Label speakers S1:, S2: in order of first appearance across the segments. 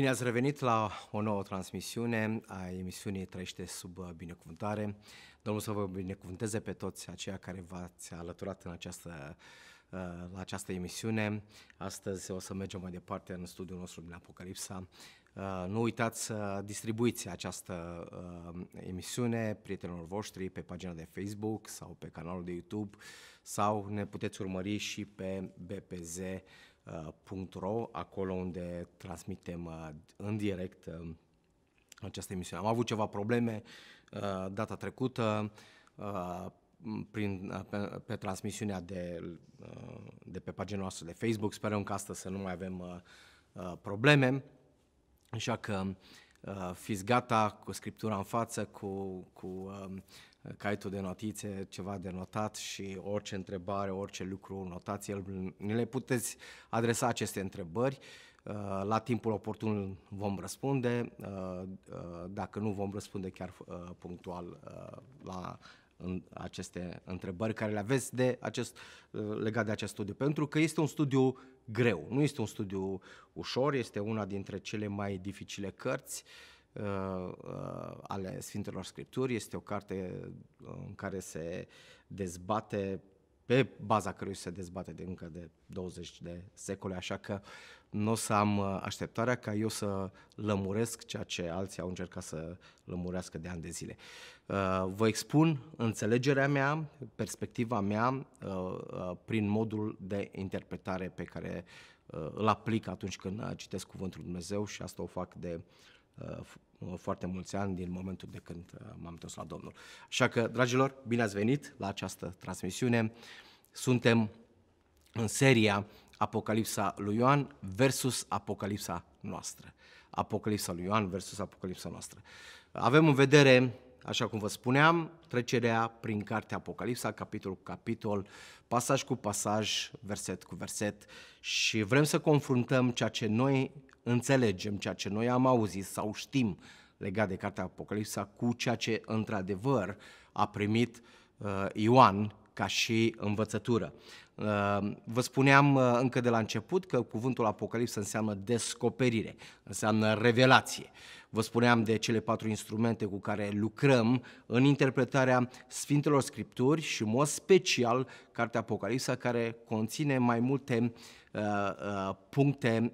S1: Bine ați revenit la o nouă transmisiune a emisiunii Trăiește sub binecuvântare. Domnul să vă binecuvânteze pe toți aceia care v-ați alăturat în această, uh, la această emisiune. Astăzi o să mergem mai departe în studiul nostru din Apocalipsa. Uh, nu uitați să distribuiți această uh, emisiune prietenilor voștri pe pagina de Facebook sau pe canalul de YouTube sau ne puteți urmări și pe BPZ www.radiomaria.ro, acolo unde transmitem uh, în direct uh, această emisiune. Am avut ceva probleme uh, data trecută prin, pe, pe transmisiunea de, de pe pagina noastră de Facebook. Sperăm că astăzi să nu mai avem probleme, așa că fiți gata cu scriptura în față, cu, cu caietul de notițe, ceva de notat și orice întrebare, orice lucru, notați el, le puteți adresa aceste întrebări. Uh, la timpul oportun vom răspunde, uh, uh, dacă nu vom răspunde chiar punctual la aceste întrebări care le aveți de acest, legat de acest studiu, pentru că este un studiu greu, nu este un studiu ușor, este una dintre cele mai dificile cărți uh, Uh, uh, ale Sfintelor Scripturi. Este o carte uh, în care se dezbate pe baza căruia se dezbate de încă de 20 de secole, așa că nu o să am așteptarea ca eu să lămuresc ceea ce alții au încercat să lămurească de ani de zile. Vă expun înțelegerea mea, perspectiva mea, prin modul de interpretare pe care îl aplic atunci când citesc Cuvântul Dumnezeu și asta o fac de Uh, foarte mulți ani din momentul de când uh, m-am întors la Domnul. Așa că, dragilor, bine ați venit la această transmisiune. Suntem în seria Apocalipsa lui Ioan versus Apocalipsa noastră. Apocalipsa lui Ioan versus Apocalipsa noastră. Avem în vedere așa cum vă spuneam, trecerea prin cartea Apocalipsa, capitol cu capitol, pasaj cu pasaj, verset cu verset și vrem să confruntăm ceea ce noi înțelegem, ceea ce noi am auzit sau știm legat de cartea Apocalipsa cu ceea ce într-adevăr a primit uh, Ioan ca și învățătură. Ehm, vă spuneam eh, încă de la început că cuvântul Apocalipsă înseamnă descoperire, înseamnă revelație. Vă spuneam de cele patru instrumente cu care lucrăm în interpretarea Sfintelor Scripturi și, în mod special, Cartea Apocalipsa, care conține mai multe eh, eh, puncte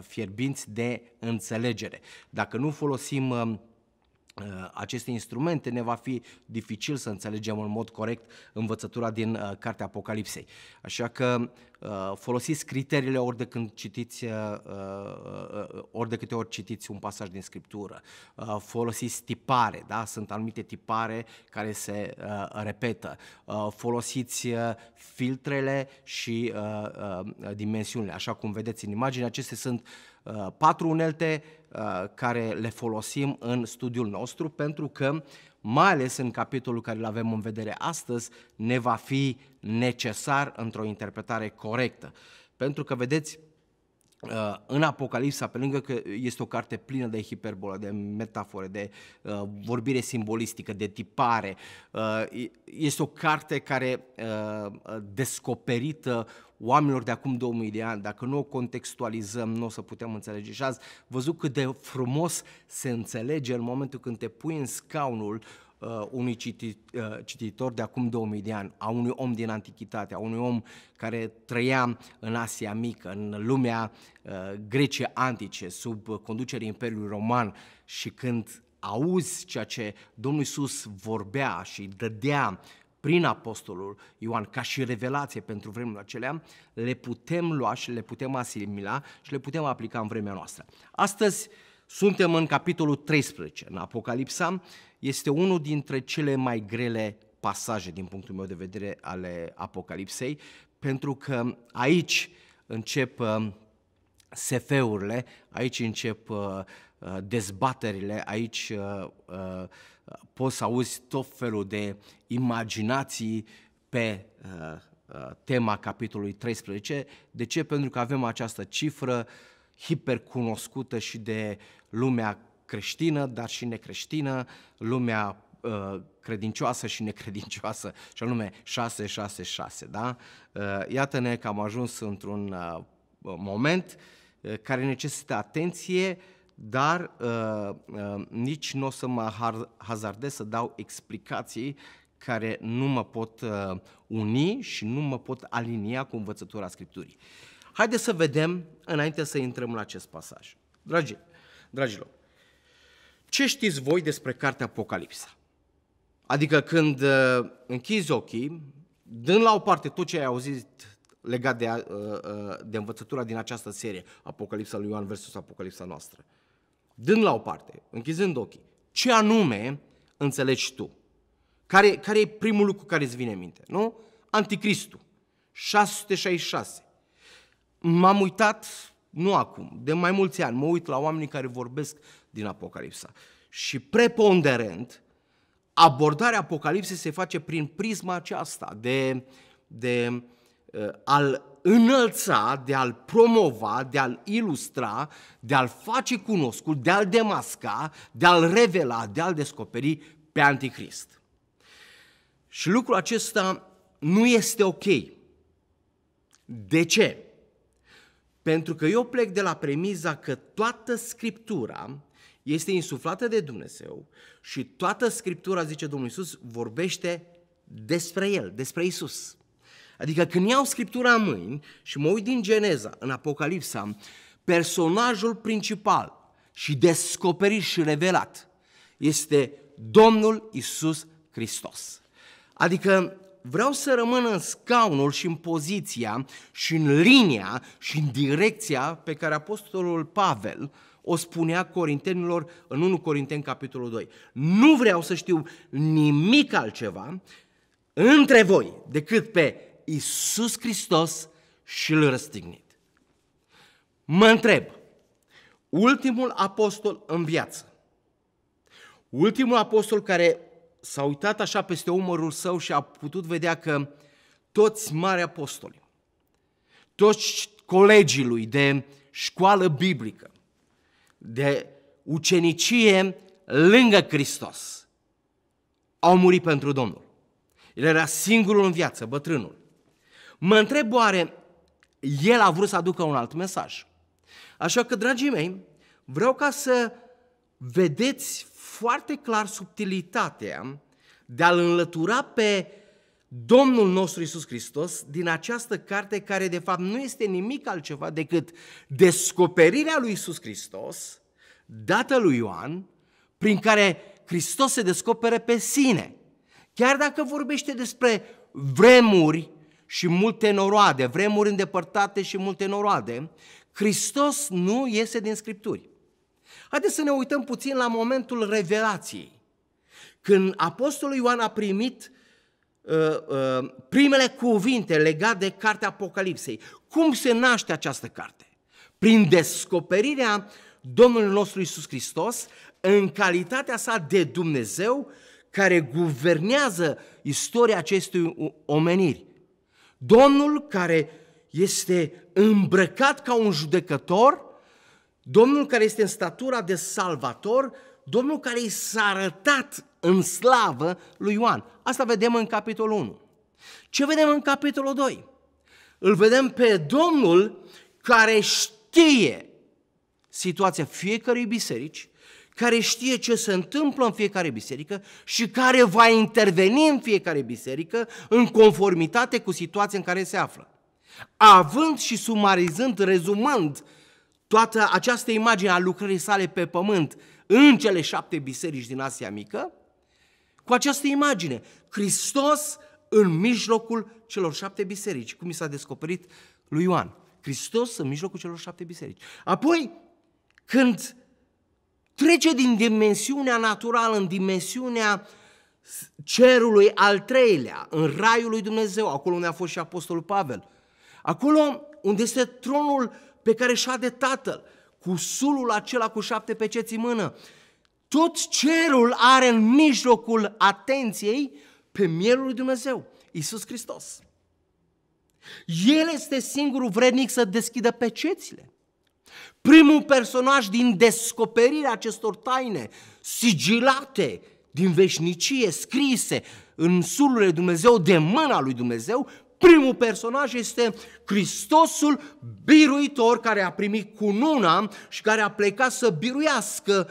S1: fierbinți de înțelegere. Dacă nu folosim Uh, aceste instrumente, ne va fi dificil să înțelegem în mod corect învățătura din uh, Cartea Apocalipsei. Așa că uh, folosiți criteriile ori de, când citiți, uh, uh, uh ori de câte ori citiți un pasaj din Scriptură. Folosiți tipare, da? sunt anumite tipare care se repetă. Folosiți filtrele și dimensiunile. Așa cum vedeți în imagine, acestea sunt patru unelte, Uh, care le folosim în studiul nostru, pentru că, mai ales în capitolul care îl avem în vedere astăzi, ne va fi necesar într-o interpretare corectă. Pentru că, vedeți, Uh, în Apocalipsa, pe lângă că este o carte plină de hiperbolă, de metafore, de uh, vorbire simbolistică, de tipare, uh, este o carte care uh, descoperită oamenilor de acum 2000 de ani, dacă nu o contextualizăm, nu o să putem înțelege. Și ați văzut cât de frumos se înțelege în momentul când te pui în scaunul uh, uh, unui citi, uh, cititor de acum 2000 de ani, a unui om din antichitate, a unui om care trăia în Asia Mică, în lumea uh, Grecie antice, sub conducerea Imperiului Roman și când auzi ceea ce Domnul Iisus vorbea și dădea prin apostolul Ioan ca și revelație pentru vremurile acelea, le putem lua și le putem asimila și le putem aplica în vremea noastră. Astăzi suntem în capitolul 13, în Apocalipsa, este unul dintre cele mai grele pasaje, din punctul meu de vedere, ale Apocalipsei, pentru că aici încep uh, SF-urile, aici încep uh, uh, dezbaterile, aici poți să auzi tot felul de imaginații pe tema capitolului 13. De ce? Pentru că avem această cifră hipercunoscută și de lumea creștină, dar și necreștină, lumea uh, credincioasă și necredincioasă, și anume 666, da? Uh, iată-ne că am ajuns într-un uh, moment care necesită atenție, dar nici nu o să mă hazardez să dau explicații care nu mă pot uni și nu mă pot alinia cu învățătura Scripturii. Haideți să vedem înainte să intrăm la acest pasaj. Dragi, dragilor, ce știți voi despre cartea Apocalipsa? Adică când uh, închizi ochii, dând la o parte tot ce ai auzit legat de, uh, uh, de învățătura din această serie, Apocalipsa lui Ioan versus Apocalipsa noastră, dând la o parte, închizând ochii, ce anume înțelegi tu? Care, care e primul lucru care îți vine în minte? Nu? Anticristul. 666. M-am uitat nu acum, de mai mulți ani, mă uit la oamenii care vorbesc din Apocalipsa. Și preponderent, abordarea Apocalipsei se face prin prisma aceasta de, de uh, al înălța, de a-l promova, de a-l ilustra, de a-l face cunoscut, de a-l demasca, de a-l revela, de a-l descoperi pe Anticrist. Și lucrul acesta nu este ok. De ce? Pentru că eu plec de la premiza că toată Scriptura este insuflată de Dumnezeu și toată Scriptura, zice Domnul Isus, vorbește despre El, despre Isus. Adică când iau Scriptura în mâini și mă uit din Geneza, în Apocalipsa, personajul principal și descoperit și revelat este Domnul Isus Hristos. Adică Vreau să rămân în scaunul și în poziția și în linia și în direcția pe care apostolul Pavel o spunea corintenilor în 1 Corinteni capitolul 2. Nu vreau să știu nimic altceva între voi decât pe Isus Hristos și îl răstignit. Mă întreb, ultimul apostol în viață, ultimul apostol care s-a uitat așa peste umărul său și a putut vedea că toți mari apostoli, toți colegii lui de școală biblică, de ucenicie lângă Hristos, au murit pentru Domnul. El era singurul în viață, bătrânul. Mă întreb oare, el a vrut să aducă un alt mesaj. Așa că, dragii mei, vreau ca să vedeți foarte clar subtilitatea de a-L înlătura pe Domnul nostru Isus Hristos din această carte care de fapt nu este nimic altceva decât descoperirea lui Isus Hristos dată lui Ioan prin care Hristos se descopere pe sine. Chiar dacă vorbește despre vremuri și multe noroade, vremuri îndepărtate și multe noroade, Hristos nu iese din Scripturi. Haideți să ne uităm puțin la momentul revelației. Când Apostolul Ioan a primit uh, uh, primele cuvinte legate de cartea Apocalipsei, cum se naște această carte? Prin descoperirea Domnului nostru Isus Hristos în calitatea sa de Dumnezeu care guvernează istoria acestui omeniri. Domnul care este îmbrăcat ca un judecător – Domnul care este în statura de salvator, Domnul care i s-a arătat în slavă lui Ioan. Asta vedem în capitolul 1. Ce vedem în capitolul 2? Îl vedem pe Domnul care știe situația fiecărei biserici, care știe ce se întâmplă în fiecare biserică și care va interveni în fiecare biserică în conformitate cu situația în care se află. Având și sumarizând, rezumând toată această imagine a lucrării sale pe pământ în cele șapte biserici din Asia Mică, cu această imagine, Hristos în mijlocul celor șapte biserici, cum i s-a descoperit lui Ioan. Hristos în mijlocul celor șapte biserici. Apoi, când trece din dimensiunea naturală în dimensiunea cerului al treilea, în raiul lui Dumnezeu, acolo unde a fost și Apostolul Pavel, acolo unde este tronul uh, pe care și-a de tatăl, cu sulul acela cu șapte peceți în mână. Tot cerul are în mijlocul atenției pe mielul lui Dumnezeu, Isus Hristos. El este singurul vrednic să deschidă pecețile. Primul personaj din descoperirea acestor taine, sigilate din veșnicie, scrise în sururile Dumnezeu, de mâna lui Dumnezeu, Primul personaj este Hristosul biruitor care a primit cununa și care a plecat să biruiască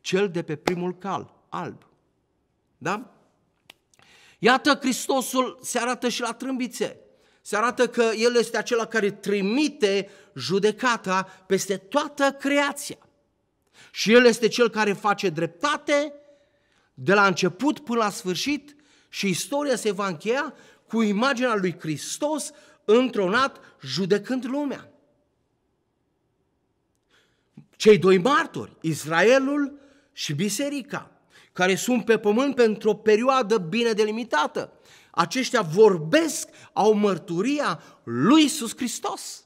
S1: cel de pe primul cal, alb. Da? Iată, Hristosul se arată și la trâmbițe. Se arată că El este acela care trimite judecata peste toată creația. Și El este Cel care face dreptate de la început până la sfârșit și istoria se va încheia cu imaginea lui Hristos întronat judecând lumea. Cei doi martori, Israelul și biserica, care sunt pe pământ pentru o perioadă bine delimitată. Aceștia vorbesc, au mărturia lui Iisus Hristos.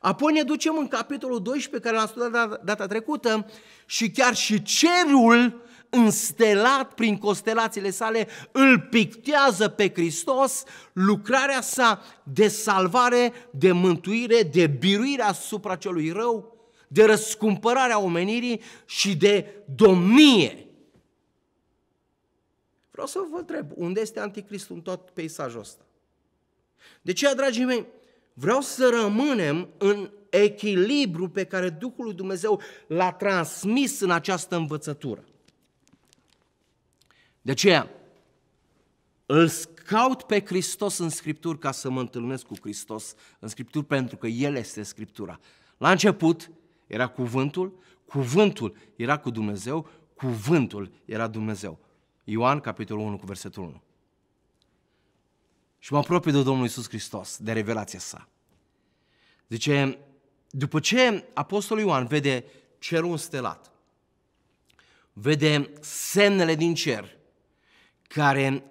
S1: Apoi ne ducem în capitolul 12, care l-am studiat data trecută, și chiar și cerul înstelat prin constelațiile sale, îl pictează pe Hristos, lucrarea sa de salvare, de mântuire, de biruire asupra celui rău, de răscumpărarea omenirii și de domnie. Vreau să vă întreb, unde este anticristul în tot peisajul ăsta? De ce, dragii mei, vreau să rămânem în echilibru pe care Duhul lui Dumnezeu l-a transmis în această învățătură. De aceea, îl caut pe Hristos în Scripturi ca să mă întâlnesc cu Hristos în Scripturi, pentru că El este Scriptura. La început era cuvântul, cuvântul era cu Dumnezeu, cuvântul era Dumnezeu. Ioan, capitolul 1, cu versetul 1. Și mă apropie de Domnul Isus Hristos, de revelația sa. Zice, după ce Apostolul Ioan vede cerul înstelat, vede semnele din cer, care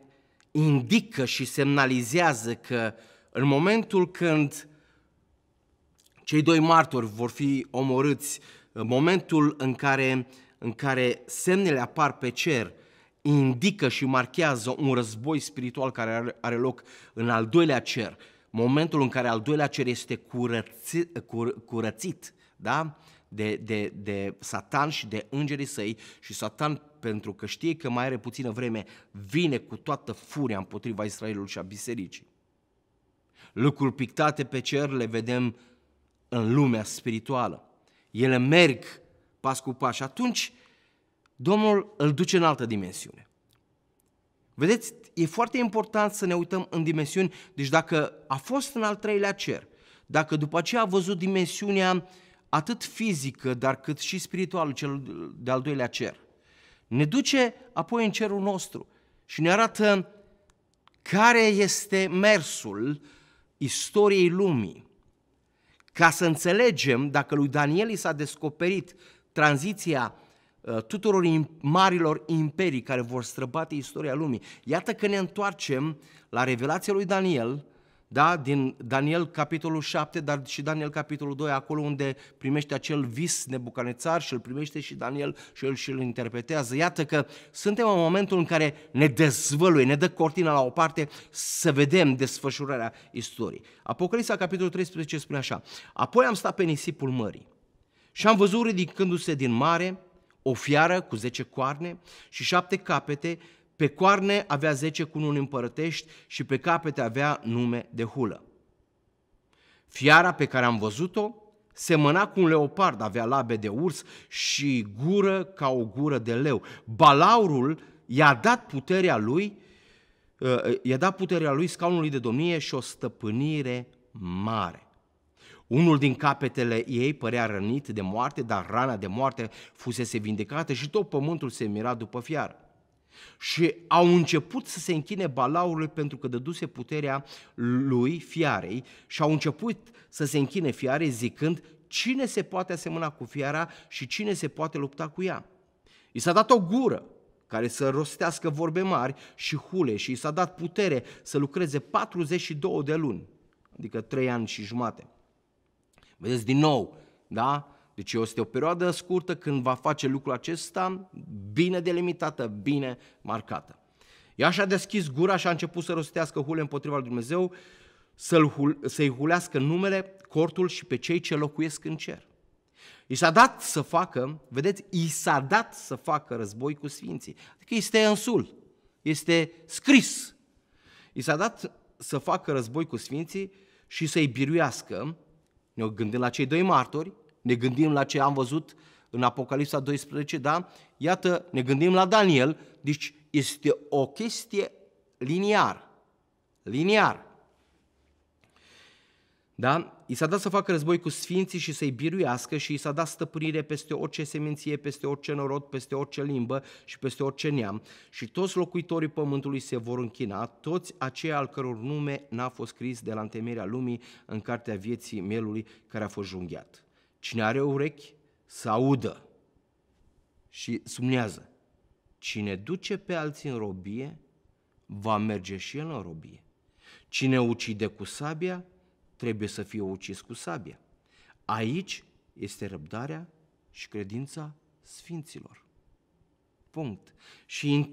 S1: indică și semnalizează că în momentul când cei doi martori vor fi omorâți, în momentul în care, în care semnele apar pe cer, indică și marchează un război spiritual care are, are loc în al doilea cer, momentul în care al doilea cer este curățit, curățit da? de, de, de Satan și de îngerii săi și Satan pentru că știe că mai are puțină vreme, vine cu toată furia împotriva Israelului și a bisericii. Lucruri pictate pe cer le vedem în lumea spirituală. Ele merg pas cu pas și atunci Domnul îl duce în altă dimensiune. Vedeți, e foarte important să ne uităm în dimensiuni. Deci dacă a fost în al treilea cer, dacă după aceea a văzut dimensiunea atât fizică, dar cât și spirituală, cel de-al doilea cer. Ne duce apoi în cerul nostru și ne arată care este mersul istoriei lumii. Ca să înțelegem dacă lui Daniel i s-a descoperit tranziția uh, tuturor marilor imperii care vor străbate istoria lumii. Iată că ne întoarcem la revelația lui Daniel, da? din Daniel capitolul 7, dar și Daniel capitolul 2, acolo unde primește acel vis nebucanețar și îl primește și Daniel și el și îl interpretează. Iată că suntem în momentul în care ne dezvăluie, ne dă cortina la o parte să vedem desfășurarea istoriei. Apocalipsa capitolul 13 spune așa, Apoi am stat pe nisipul mării și am văzut ridicându-se din mare o fiară cu zece coarne și șapte capete pe coarne avea zece cununi împărătești și pe capete avea nume de hulă. Fiara pe care am văzut-o semăna cu un leopard, avea labe de urs și gură ca o gură de leu. Balaurul i-a dat puterea lui, ă, ă, i-a dat puterea lui scaunului de domnie și o stăpânire mare. Unul din capetele ei părea rănit de moarte, dar rana de moarte fusese vindecată și tot pământul se mira după fiară. Și au început să se închine balaurului pentru că dăduse puterea lui fiarei și au început să se închine fiarei zicând cine se poate asemăna cu fiara și cine se poate lupta cu ea. I s-a dat o gură care să rostească vorbe mari și hule și i s-a dat putere să lucreze 42 de luni, adică 3 ani și jumate. Vedeți din nou, da? Deci este o perioadă scurtă când va face lucrul acesta bine delimitată, bine marcată. Ea și-a deschis gura și a început să rostească hule împotriva lui Dumnezeu, să-i hul, să hulească numele, cortul și pe cei ce locuiesc în cer. I s-a dat să facă, vedeți, i s-a dat să facă război cu sfinții. Adică este însul, este scris. I s-a dat să facă război cu sfinții și să-i biruiască, ne gândim la cei doi martori, ne gândim la ce am văzut în Apocalipsa 12, da? Iată, ne gândim la Daniel, deci este o chestie liniar. Liniar. Da? I s-a dat să facă război cu sfinții și să-i biruiască și i s-a dat stăpânire peste orice seminție, peste orice norod, peste orice limbă și peste orice neam. Și toți locuitorii pământului se vor închina, toți aceia al căror nume n-a fost scris de la întemeierea lumii în cartea vieții mielului care a fost junghiat. Cine are urechi, să audă. Și sumnează. Cine duce pe alții în robie, va merge și el în robie. Cine ucide cu sabia, trebuie să fie ucis cu sabia. Aici este răbdarea și credința sfinților. Punct. Și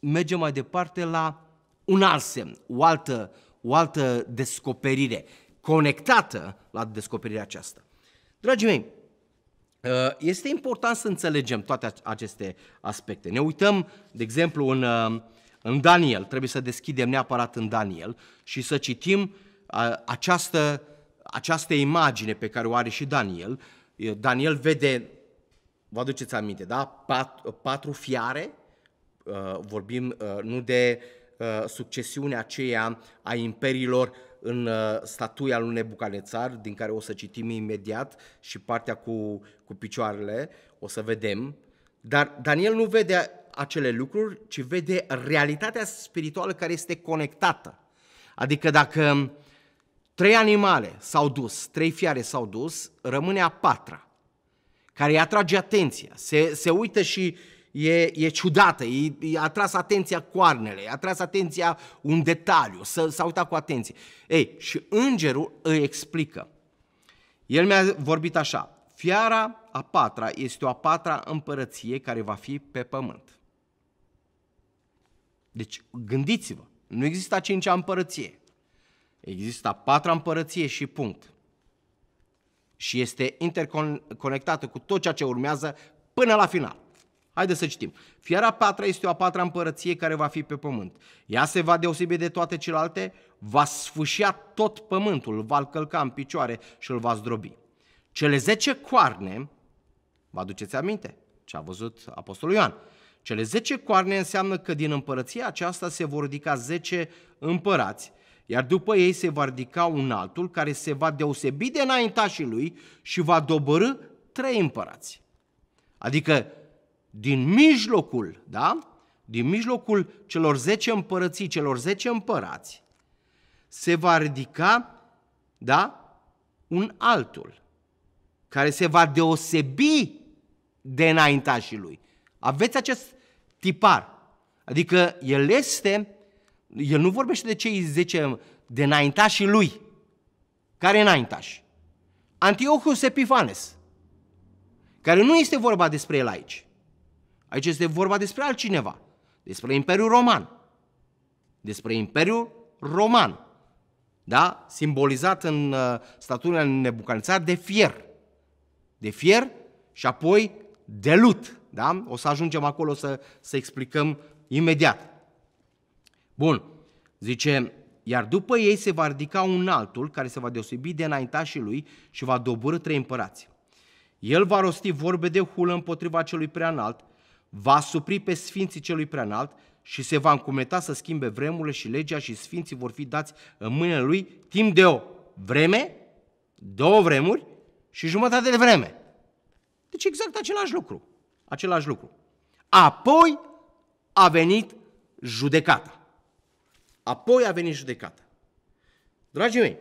S1: mergem mai departe la un alt semn, o altă, o altă descoperire, conectată la descoperirea aceasta. Dragii mei, uh, este important să înțelegem toate aceste aspecte. Ne uităm, de exemplu, în, uh, în Daniel, trebuie să deschidem neapărat în Daniel și să citim uh, această, această imagine pe care o are și Daniel. Daniel vede, vă aduceți aminte, da? Pat, patru fiare, vorbim nu de succesiunea aceea a imperiilor în uh, statuia lui Nebucanețar, din care o să citim imediat și partea cu, cu picioarele, o să vedem. Dar Daniel nu vede acele lucruri, ci vede realitatea spirituală care este conectată. Adică dacă trei animale s-au dus, trei fiare s-au dus, rămâne a patra, care îi atrage atenția. Se, se uită și uh, e, e ciudată, e, e a tras atenția coarnele, a tras atenția un detaliu, s-a uitat cu atenție. Ei, și îngerul îi explică. El mi-a vorbit așa, fiara a patra este o a patra împărăție care va fi pe pământ. Deci gândiți-vă, nu există a cincea împărăție. Există a patra împărăție și punct. Și este interconectată cu tot ceea ce urmează până la final. Haideți să citim. Fiara patra este o a patra împărăție care va fi pe pământ. Ea se va deosebi de toate celelalte, va sfâșia tot pământul, va călca în picioare și îl va zdrobi. Cele zece coarne, vă aduceți aminte ce a văzut Apostolul Ioan, cele zece coarne înseamnă că din împărăția aceasta se vor ridica zece împărați, iar după ei se va ridica un altul care se va deosebi de înaintașii lui și va dobărâ trei împărați. Adică din mijlocul, da? Din mijlocul celor zece împărății, celor zece împărați, se va ridica, da? Un altul, care se va deosebi de înaintașii lui. Aveți acest tipar. Adică el este, el nu vorbește de cei zece de înaintașii lui. Care înaintași? Antiochus Epifanes, care nu este vorba despre el aici. Aici este vorba despre altcineva, despre Imperiul Roman. Despre Imperiul Roman, da? simbolizat în uh, statuile Nebucanțar de fier. De fier și apoi de lut. Da? O să ajungem acolo să, să explicăm imediat. Bun, zice, iar după ei se va ridica un altul care se va deosebi de înaintașii lui și va dobori trei împărați. El va rosti vorbe de hulă împotriva celui prea înalt va supri pe sfinții celui preanalt și se va încumeta să schimbe vremurile și legea și sfinții vor fi dați în mâinile lui timp de o vreme, două vremuri și jumătate de vreme. Deci exact același lucru. Același lucru. Apoi a venit judecata. Apoi a venit judecata. Dragii mei,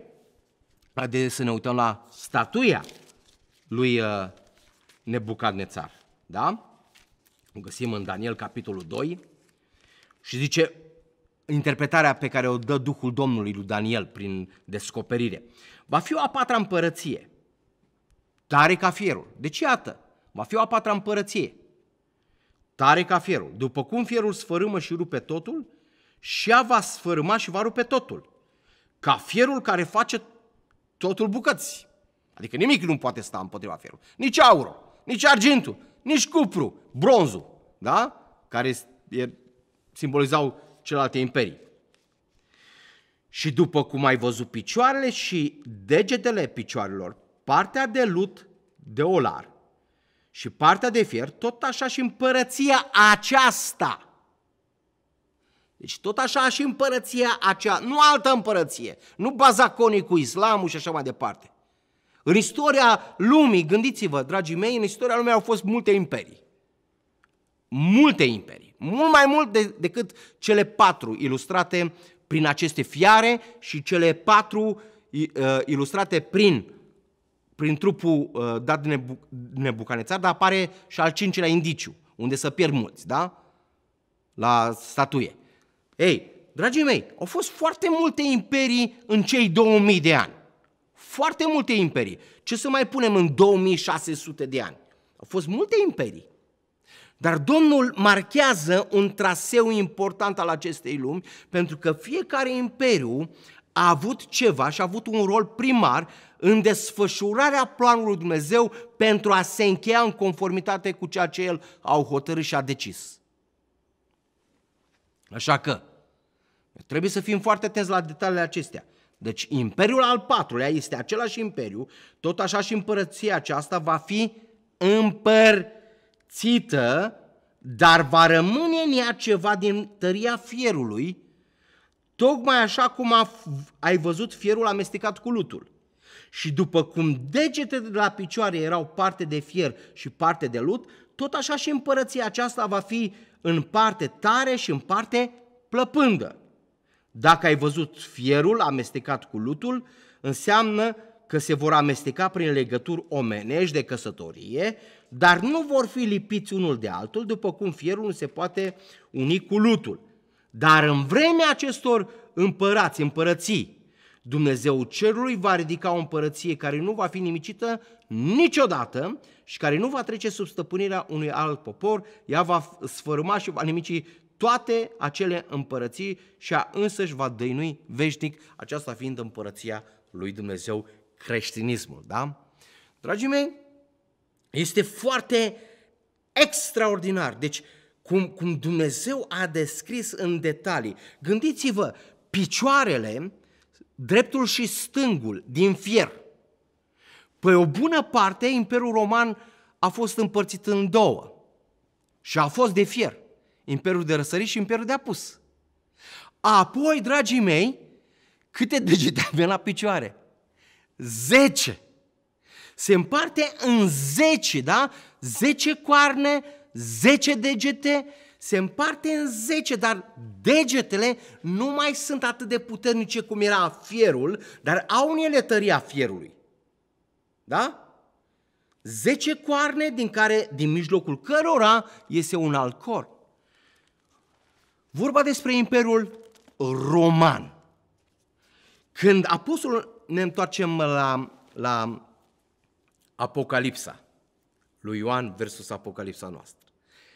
S1: haideți să ne uităm la statuia lui uh, Nebucadnețar. Da? găsim în Daniel capitolul 2 și zice interpretarea pe care o dă Duhul Domnului lui Daniel prin descoperire. Va fi o a patra împărăție, tare ca fierul. Deci iată, va fi o a patra împărăție, tare ca fierul. După cum fierul sfărâmă și rupe totul, și ea va sfărâma și va rupe totul. Ca fierul care face totul bucăți. Adică nimic nu poate sta împotriva fierului. Nici aurul, nici argintul, nici cupru, bronzul, da? care e, simbolizau celelalte imperii. Și după cum ai văzut picioarele și degetele picioarelor, partea de lut de olar și partea de fier, tot așa și împărăția aceasta – deci tot așa și împărăția aceea, nu altă împărăție, nu bazaconii cu islamul și așa mai departe. În istoria lumii, gândiți-vă, dragii mei, în istoria lumii au fost multe imperii. Multe imperii. Mult mai mult de, decât cele patru ilustrate prin aceste fiare și cele patru uh, ilustrate prin, prin trupul uh, dat de nebu, Nebucanețar, dar apare și al cincilea indiciu, unde să pierd mulți, da? La statuie. Ei, dragii mei, au fost foarte multe imperii în cei 2000 de ani foarte multe imperii. Ce să mai punem în 2600 de ani? Au fost multe imperii. Dar Domnul marchează un traseu important al acestei lumi, pentru că fiecare imperiu a avut ceva și a avut un rol primar în desfășurarea planului Dumnezeu pentru a se încheia în conformitate cu ceea ce el au hotărât și a decis. Așa că trebuie să fim foarte atenți la detaliile acestea. Deci imperiul al patrulea este același imperiu, tot așa și împărăția aceasta va fi împărțită, dar va rămâne în ea ceva din tăria fierului, tocmai așa cum a, ai văzut fierul amestecat cu lutul. Și după cum degetele de la picioare erau parte de fier și parte de lut, tot așa și împărăția aceasta va fi în parte tare și în parte plăpândă. Dacă ai văzut fierul amestecat cu lutul, înseamnă că se vor amesteca prin legături omenești de căsătorie, dar nu vor fi lipiți unul de altul, după cum fierul nu se poate uni cu lutul. Dar în vremea acestor împărați, împărății, Dumnezeu cerului va ridica o împărăție care nu va fi nimicită niciodată și care nu va trece sub stăpânirea unui alt popor, ea va sfărâma și va nimici toate acele împărății și a însăși va dăinui veșnic, aceasta fiind împărăția lui Dumnezeu, creștinismul, da? Dragii mei, este foarte extraordinar. Deci, cum, cum Dumnezeu a descris în detalii. Gândiți-vă, picioarele, dreptul și stângul din fier. Pe o bună parte, Imperiul Roman a fost împărțit în două și a fost de fier. Imperiul de răsărit și Imperiul de apus. Apoi, dragii mei, câte degete avem la picioare? Zece. Se împarte în zece, da? Zece coarne, zece degete, se împarte în zece, dar degetele nu mai sunt atât de puternice cum era fierul, dar au în ele tăria fierului. Da? Zece coarne din care din mijlocul cărora iese un alt corp. Vorba despre Imperiul Roman. Când apostolul, ne întoarcem la, la Apocalipsa, lui Ioan versus Apocalipsa noastră.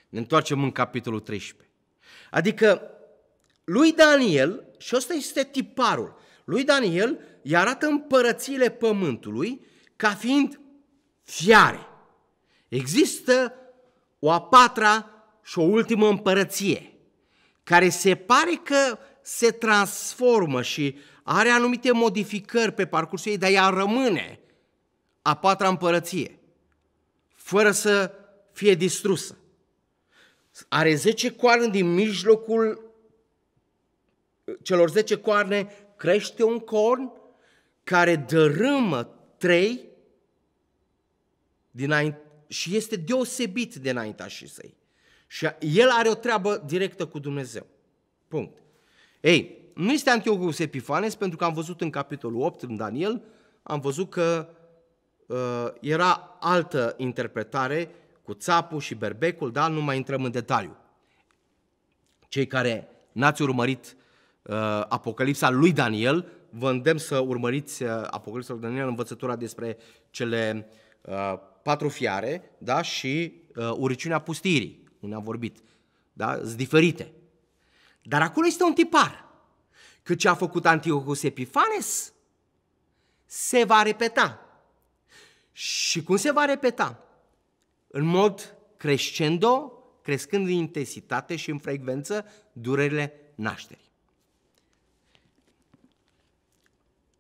S1: Ne întoarcem în capitolul 13. Adică lui Daniel, și ăsta este tiparul, lui Daniel îi arată împărățiile pământului ca fiind fiare. Există o a patra și o ultimă împărăție care se pare că se transformă și are anumite modificări pe parcursul ei, dar ea rămâne a patra împărăție, fără să fie distrusă. Are zece coarne din mijlocul celor zece coarne, crește un corn care dărâmă trei dinainte, și este deosebit de înaintașii săi. Și el are o treabă directă cu Dumnezeu. Punct. Ei, nu este Antiochus Epifanes pentru că am văzut în capitolul 8, în Daniel, am văzut că uh, era altă interpretare cu țapul și berbecul, dar nu mai intrăm în detaliu. Cei care n-ați urmărit uh, Apocalipsa lui Daniel, vă îndemn să urmăriți uh, Apocalipsa lui Daniel, învățătura despre cele uh, patru fiare da? și uh, uriciunea pustirii. Noi ne-am vorbit. Da? Sunt diferite. Dar acolo este un tipar. Că ce a făcut Antiochus Epifanes se va repeta. Și cum se va repeta? În mod crescendo, crescând în intensitate și în frecvență, durerile nașterii.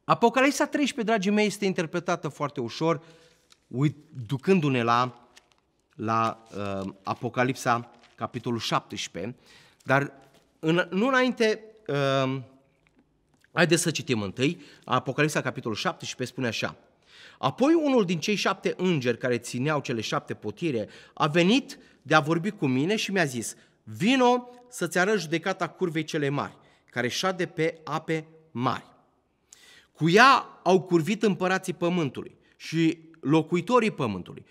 S1: Apocalipsa 13, dragii mei, este interpretată foarte ușor, ducându-ne la la uh, Apocalipsa, capitolul 17, dar în, nu înainte, uh, haideți să citim întâi, Apocalipsa, capitolul 17, spune așa, Apoi unul din cei șapte îngeri care țineau cele șapte potire a venit de a vorbi cu mine și mi-a zis, vino să-ți arăt judecata curvei cele mari, care șade pe ape mari. Cu ea au curvit împărații pământului și locuitorii pământului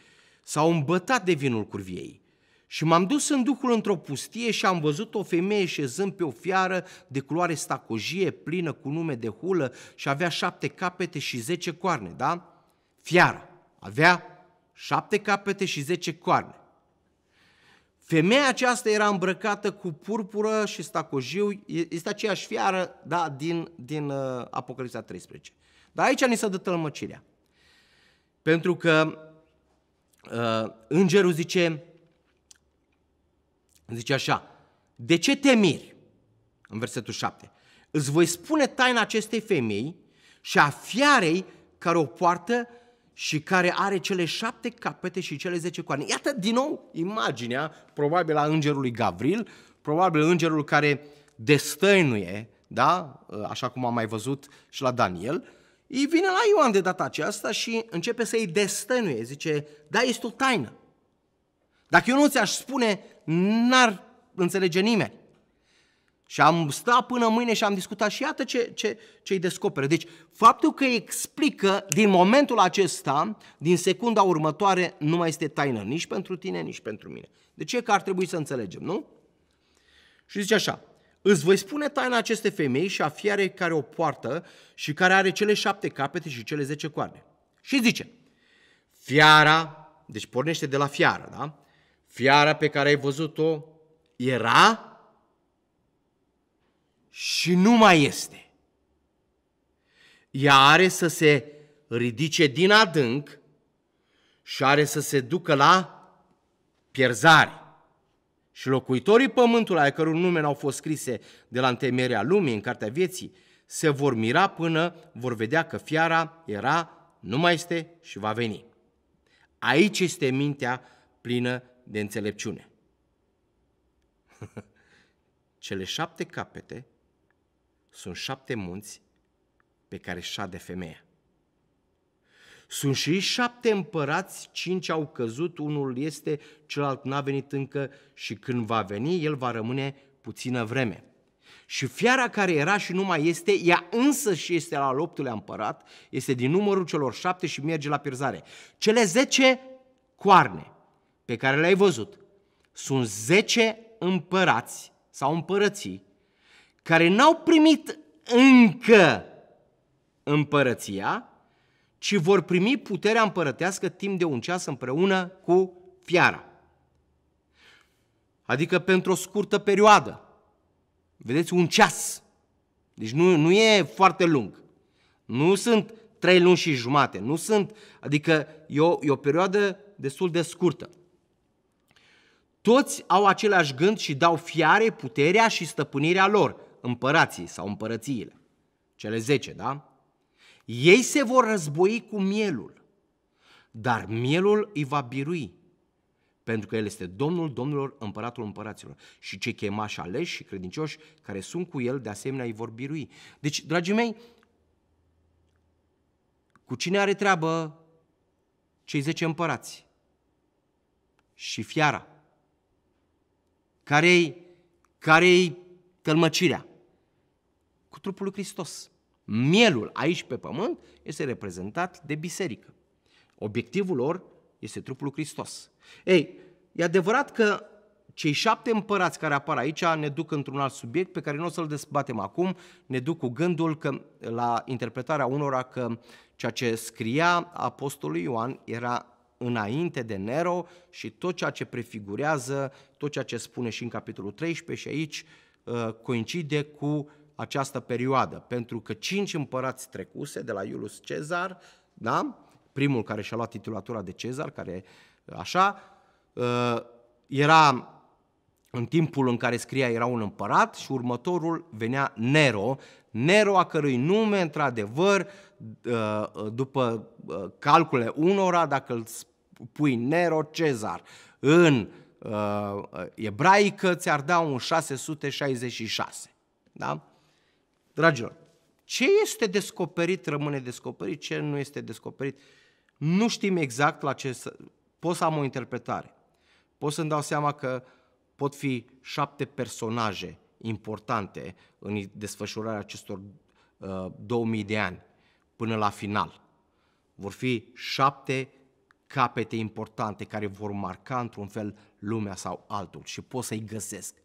S1: S-au îmbătat de vinul curviei. Și m-am dus în duhul într-o pustie și am văzut o femeie șezând pe o fiară de culoare stacojie, plină cu nume de hulă și avea șapte capete și zece coarne, da? Fiara avea șapte capete și zece coarne. Femeia aceasta era îmbrăcată cu purpură și stacojiu, este aceeași fiară, da, din, din uh, Apocalipsa 13. Dar aici ni se dă tălmăcirea. Pentru că uh, îngerul zice, zice așa, de ce te miri? În versetul 7. Îți voi spune taina acestei femei și a fiarei care o poartă și care are cele șapte capete și cele zece coarne. Iată din nou imaginea, probabil a îngerului Gavril, probabil îngerul care destăinuie, da? Uh, așa cum am mai văzut și la Daniel, îi vine la Ioan de data aceasta și începe să-i destănuie. Zice, da, este o taină. Dacă eu nu ți-aș spune, n-ar înțelege nimeni. Și am stat până mâine și am discutat și iată ce, ce, ce îi descoperă. Deci, faptul că îi explică din momentul acesta, din secunda următoare, nu mai este taină nici pentru tine, nici pentru mine. De ce? Că ar trebui să înțelegem, nu? Și zice așa, Îți voi spune taina acestei femei și a fiare care o poartă și care are cele șapte capete și cele zece coarne. Și zice, fiara, deci pornește de la fiară, da? Fiara pe care ai văzut-o era și nu mai este. Ea are să se ridice din adânc și are să se ducă la pierzare. Și locuitorii pământului, ai căror nume n-au fost scrise de la întemeierea lumii în Cartea Vieții, se vor mira până vor vedea că fiara era, nu mai este și va veni. Aici este mintea plină de înțelepciune. Cele șapte capete sunt șapte munți pe care șade femeia. Sunt și șapte împărați, cinci au căzut, unul este, celălalt n-a venit încă și când va veni, el va rămâne puțină vreme. Și fiara care era și nu mai este, ea însă și este la al optulea împărat, este din numărul celor șapte și merge la pierzare. Cele zece coarne pe care le-ai văzut sunt zece împărați sau împărății care n-au primit încă împărăția, ci vor primi puterea împărătească timp de un ceas împreună cu fiara. Adică pentru o scurtă perioadă. Vedeți, un ceas. Deci nu, nu e foarte lung. Nu sunt trei luni și jumate. Nu sunt, adică e o, e o perioadă destul de scurtă. Toți au același gând și dau fiare puterea și stăpânirea lor, împărații sau împărățiile. Cele zece, da? Ei se vor război cu mielul, dar mielul îi va birui, pentru că el este Domnul Domnilor, Împăratul Împăraților. Și cei chemași aleși și credincioși care sunt cu el, de asemenea, îi vor birui. Deci, dragii mei, cu cine are treabă cei zece împărați? Și fiara. Care-i, care tălmăcirea? Cu trupul lui Hristos. Mielul aici pe pământ este reprezentat de biserică. Obiectivul lor este trupul lui Hristos. Ei, e adevărat că cei șapte împărați care apar aici ne duc într-un alt subiect pe care nu o să-l dezbatem acum, ne duc cu gândul că la interpretarea unora că ceea ce scria apostolul Ioan era înainte de Nero și tot ceea ce prefigurează, tot ceea ce spune și în capitolul 13 și aici, uh, coincide cu această perioadă, pentru că cinci împărați trecuse de la Iulius Cezar, da? primul care și-a luat titulatura de Cezar, care așa, ă, era în timpul în care scria era un împărat și următorul venea Nero, Nero a cărui nume, într-adevăr, ă, după ă, calcule unora, dacă îl pui Nero Cezar în ebraică, ți-ar da un 666. Da? Dragilor, ce este descoperit rămâne descoperit, ce nu este descoperit. Nu știm exact la ce să... Pot să am o interpretare. Pot să-mi dau seama că pot fi șapte personaje importante în desfășurarea acestor uh, 2000 de ani până la final. Vor fi șapte capete importante care vor marca într-un fel lumea sau altul și pot să-i găsesc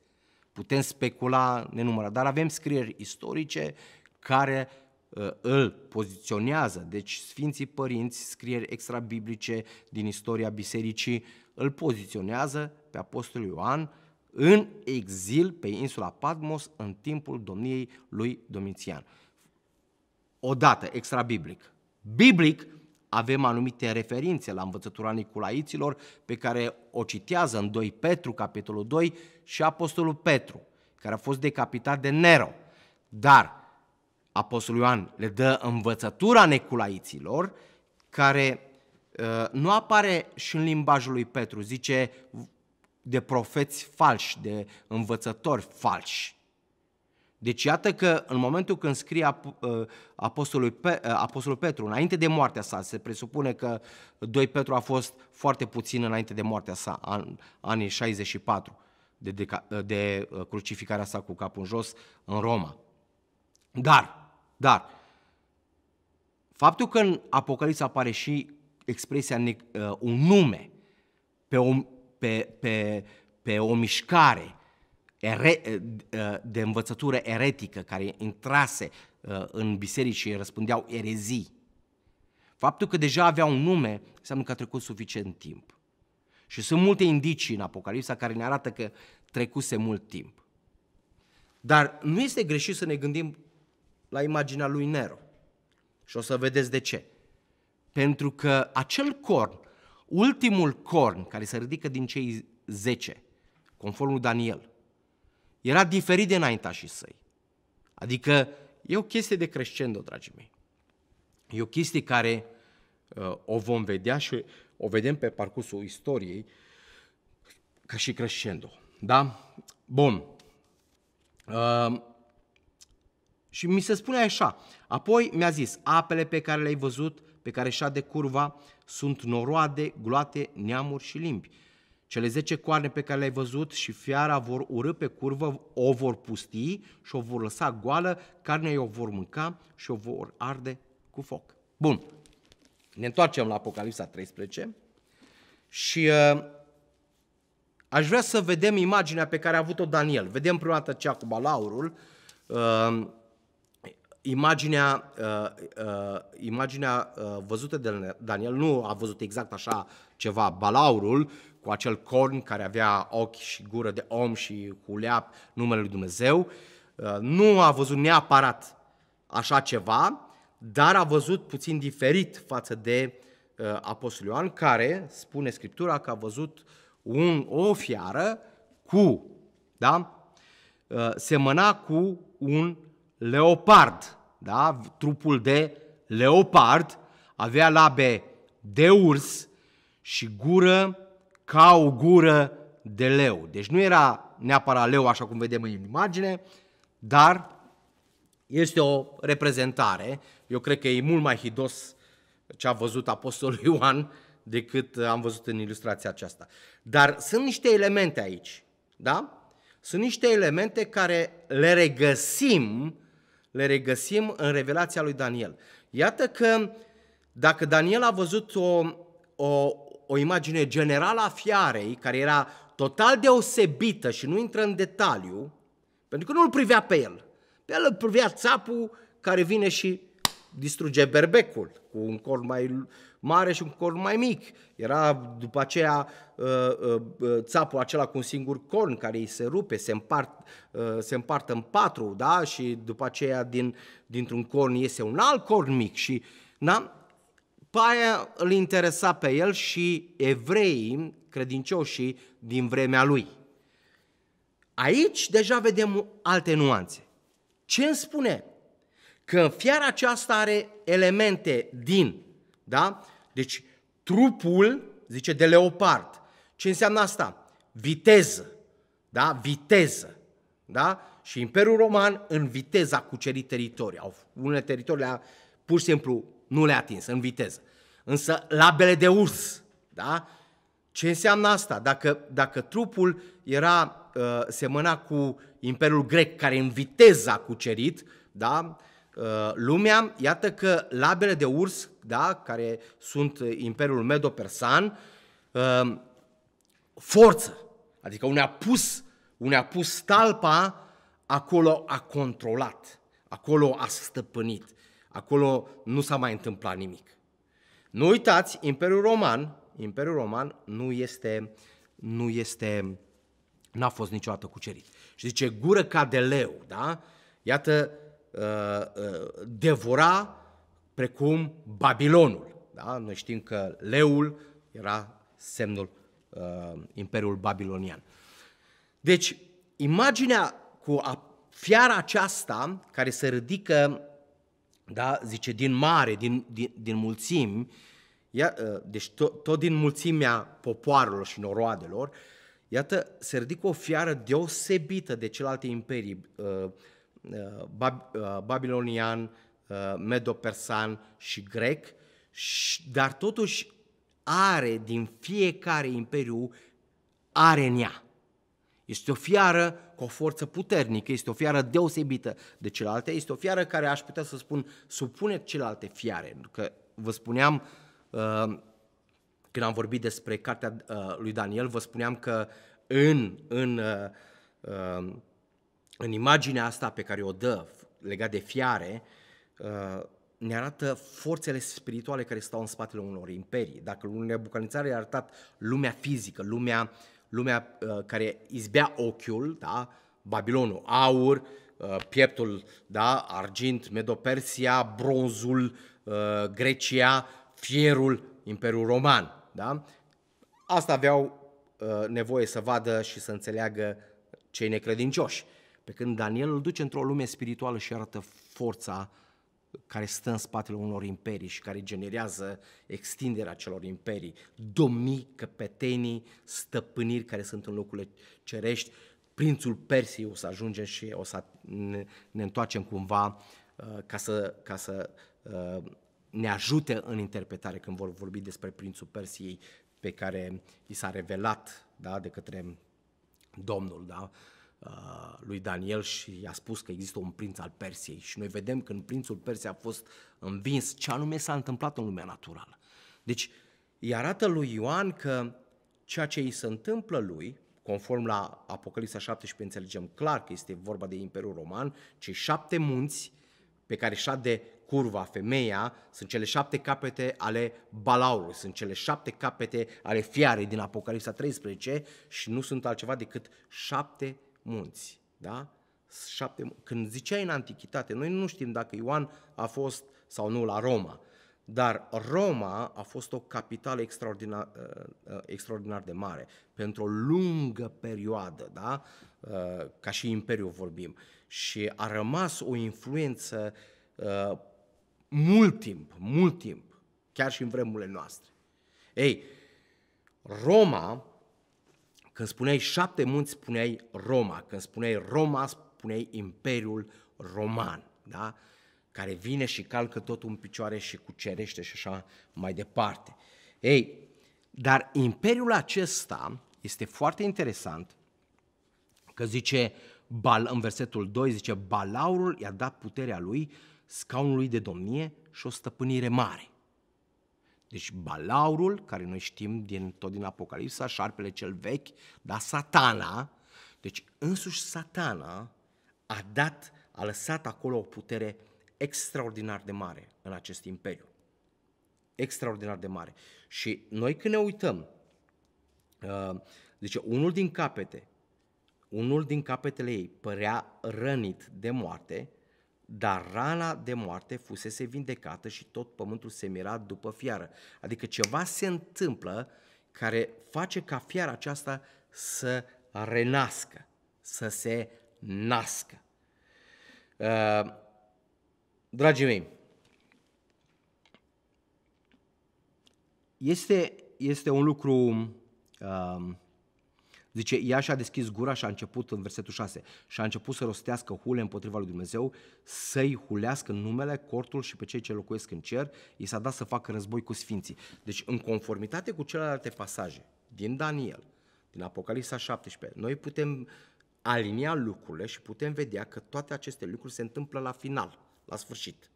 S1: putem specula nenumărat, dar avem scrieri istorice care uh, îl poziționează. Deci Sfinții Părinți, scrieri extrabiblice din istoria bisericii, îl poziționează pe Apostolul Ioan în exil pe insula Patmos în timpul domniei lui Domitian. Odată, extrabiblic. Biblic, avem anumite referințe la învățătura Nicolaiților pe care o citează în 2 Petru, capitolul 2, și Apostolul Petru, care a fost decapitat de Nero. Dar Apostolul Ioan le dă învățătura Nicolaiților care uh, nu apare și în limbajul lui Petru, zice de profeți falși, de învățători falși. Deci iată că în momentul când scrie uh, Apostolul, Pe, uh, Apostolul Petru, înainte de moartea sa, se presupune că 2 Petru a fost foarte puțin înainte de moartea sa, an, anii 64, de, uh, de, de crucificarea sa cu capul în jos în Roma. Dar, dar, faptul că în Apocalipsa apare și expresia un nume pe o, pe, pe, pe o mișcare, ere, eh, eh, de învățătură eretică care intrase eh, în biserici și răspundeau erezii. Faptul că deja avea un nume înseamnă că a trecut suficient timp. Și sunt multe indicii în Apocalipsa care ne arată că trecuse mult timp. Dar nu este greșit să ne gândim la imaginea lui Nero. Și o să vedeți de ce. Pentru că acel corn, ultimul corn care se ridică din cei 10, conform lui Daniel, era diferit de înaintașii săi. Adică e o chestie de crescendo, dragii mei. E o chestie care uh, o vom vedea și o vedem pe parcursul istoriei ca și crescendo. Da? Bun. Uh, și mi se spune așa. Apoi mi-a zis, apele pe care le-ai văzut, pe care șade curva, sunt noroade, gloate, neamuri și limbi. Cele zece coarne pe care le-ai văzut și fiara vor urâ pe curvă, o vor pusti și o vor lăsa goală, carnea o vor mânca și o vor arde cu foc. Bun, ne întoarcem la Apocalipsa 13 și uh, aș vrea să vedem imaginea pe care a avut-o Daniel. Vedem prima dată cea cu balaurul, uh, imaginea, uh, uh, imaginea uh, văzută de Daniel nu a văzut exact așa ceva. Balaurul, cu acel corn care avea ochi și gură de om și cu leap numele lui Dumnezeu, uh, nu a văzut neapărat așa ceva, dar a văzut puțin diferit față de uh, Apostolul Ioan, care spune Scriptura că a văzut un, o fiară cu, da? Uh, semăna cu un leopard, da? trupul de leopard, avea labe de urs și gură ca o gură de leu. Deci nu era neapărat leu așa cum vedem în imagine, dar este o reprezentare. Eu cred că e mult mai hidos ce a văzut Apostolul Ioan decât am văzut în ilustrația aceasta. Dar sunt niște elemente aici, da? Sunt niște elemente care le regăsim le regăsim în revelația lui Daniel. Iată că dacă Daniel a văzut o, o, o imagine generală a fiarei, care era total deosebită și nu intră în detaliu, pentru că nu îl privea pe el. Pe el îl privea țapul care vine și distruge berbecul cu un corn mai mare și un corn mai mic. Era după aceea uh, uh, uh, țapul acela cu un singur corn care îi se rupe, se, împart, se împartă în patru, da? Și după aceea din, dintr-un corn iese un alt corn mic și, da? Paia îl interesa pe el și evreii credincioșii din vremea lui. Aici deja vedem alte nuanțe. Ce îmi spune? Că fiara aceasta are elemente din, da? Deci trupul, zice, de leopard. Ce înseamnă asta? Viteză. Da? Viteză. Da? Și Imperiul Roman în viteză a cucerit teritorii. Au, unele teritorii le-a, pur și simplu nu le-a atins, în viteză. Însă labele de urs, da? Ce înseamnă asta? Dacă, dacă trupul era uh, semăna cu Imperiul Grec care în viteză a cucerit, da? Uh, Uh, lumea. Iată că labele de urs, da, care sunt uh, Imperiul Medo-Persan, uh, forță, adică unde a pus, unde a pus talpa, acolo a controlat, acolo a stăpânit, acolo nu s-a mai întâmplat nimic. Nu uitați, Imperiul Roman, Imperiul Roman nu este, nu este, n-a fost niciodată cucerit. Și zice, gură ca de leu, da? Iată, Uh, uh, devora precum Babilonul. Da? Noi știm că leul era semnul uh, Imperiul Babilonian. Deci, imaginea cu a, fiara aceasta care se ridică, da, zice, din mare, din, din, din mulțimi, ia, uh, deci to, tot din mulțimea popoarelor și noroadelor, iată, se ridică o fiară deosebită de celelalte imperii, uh, Uh, uh, babilonian, uh, medopersan și grec, dar totuși are din fiecare imperiu, are în ea. Este o fiară cu o forță puternică, este o fiară deosebită de celelalte, este o fiară care aș putea să spun supune celelalte fiare. Că vă spuneam, când am vorbit despre cartea lui Daniel, vă spuneam că în, în în imaginea asta pe care o dă legat de fiare, uh, ne arată forțele spirituale care stau în spatele unor imperii. Dacă lumea i a arătat lumea fizică, lumea, lumea uh, care izbea ochiul, da? Babilonul, aur, uh, pieptul, da? argint, medopersia, bronzul, Grecia, fierul, Imperiul Roman. Da? Asta aveau nevoie să vadă și să înțeleagă cei necredincioși. Pe când Daniel îl duce într-o lume spirituală și arată forța care stă în spatele unor imperii și care generează extinderea celor imperii, domnii, căpetenii, stăpâniri care sunt în locurile cerești, prințul Persiei o să ajungem și o să ne, ne întoarcem cumva uh, ca să, ca să uh, ne ajute în interpretare când vor vorbi despre prințul Persiei pe care i s-a revelat da, de către Domnul. Da? Uh, lui Daniel și i-a spus că există un prinț al Persiei și noi vedem când prințul Persiei a fost învins, ce anume s-a întâmplat în lumea naturală. Deci îi arată lui Ioan că ceea ce îi se întâmplă lui, conform la Apocalipsa 17 înțelegem clar că este vorba de Imperiul Roman, cei șapte munți pe care de curva femeia sunt cele șapte capete ale balaurului, sunt cele șapte capete ale fiarei din Apocalipsa 13 și nu sunt altceva decât șapte munți. Da? Șapte, când ziceai în antichitate, noi nu știm dacă Ioan a fost sau nu la Roma, dar Roma a fost o capitală extraordinar, ă, ă, extraordinar de mare pentru o lungă perioadă, da? Ă, ca și imperiu vorbim, și a rămas o influență mult timp, mult timp, chiar și în vremurile noastre. Ei, Roma când spuneai șapte munți, spuneai Roma. Când spuneai Roma, spuneai Imperiul Roman, da? care vine și calcă totul în picioare și cucerește și așa mai departe. Ei, dar Imperiul acesta este foarte interesant că zice Bal, în versetul 2, zice Balaurul i-a dat puterea lui, scaunului de domnie și o stăpânire mare. Deci balaurul, care noi știm din, tot din Apocalipsa, șarpele cel vechi, dar satana, deci însuși satana a dat, a lăsat acolo o putere extraordinar de mare în acest imperiu. Extraordinar de mare. Și noi când ne uităm, uh, deci unul din capete, unul din capetele ei părea rănit de moarte, dar rana de moarte fusese vindecată și tot pământul se mira după fiară. Adică ceva se întâmplă care face ca fiara aceasta să renască, să se nască. Uh, dragii mei, este, este un lucru uh, Zice, ea și-a deschis gura și a început, în versetul 6, și a început să rostească hule împotriva lui Dumnezeu, să-i hulească numele, cortul și pe cei ce locuiesc în cer, i s-a dat să facă război cu sfinții. Deci, în conformitate cu celelalte pasaje din Daniel, din Apocalipsa 17, noi putem alinia lucrurile și putem vedea că toate aceste lucruri se întâmplă la final, la sfârșit.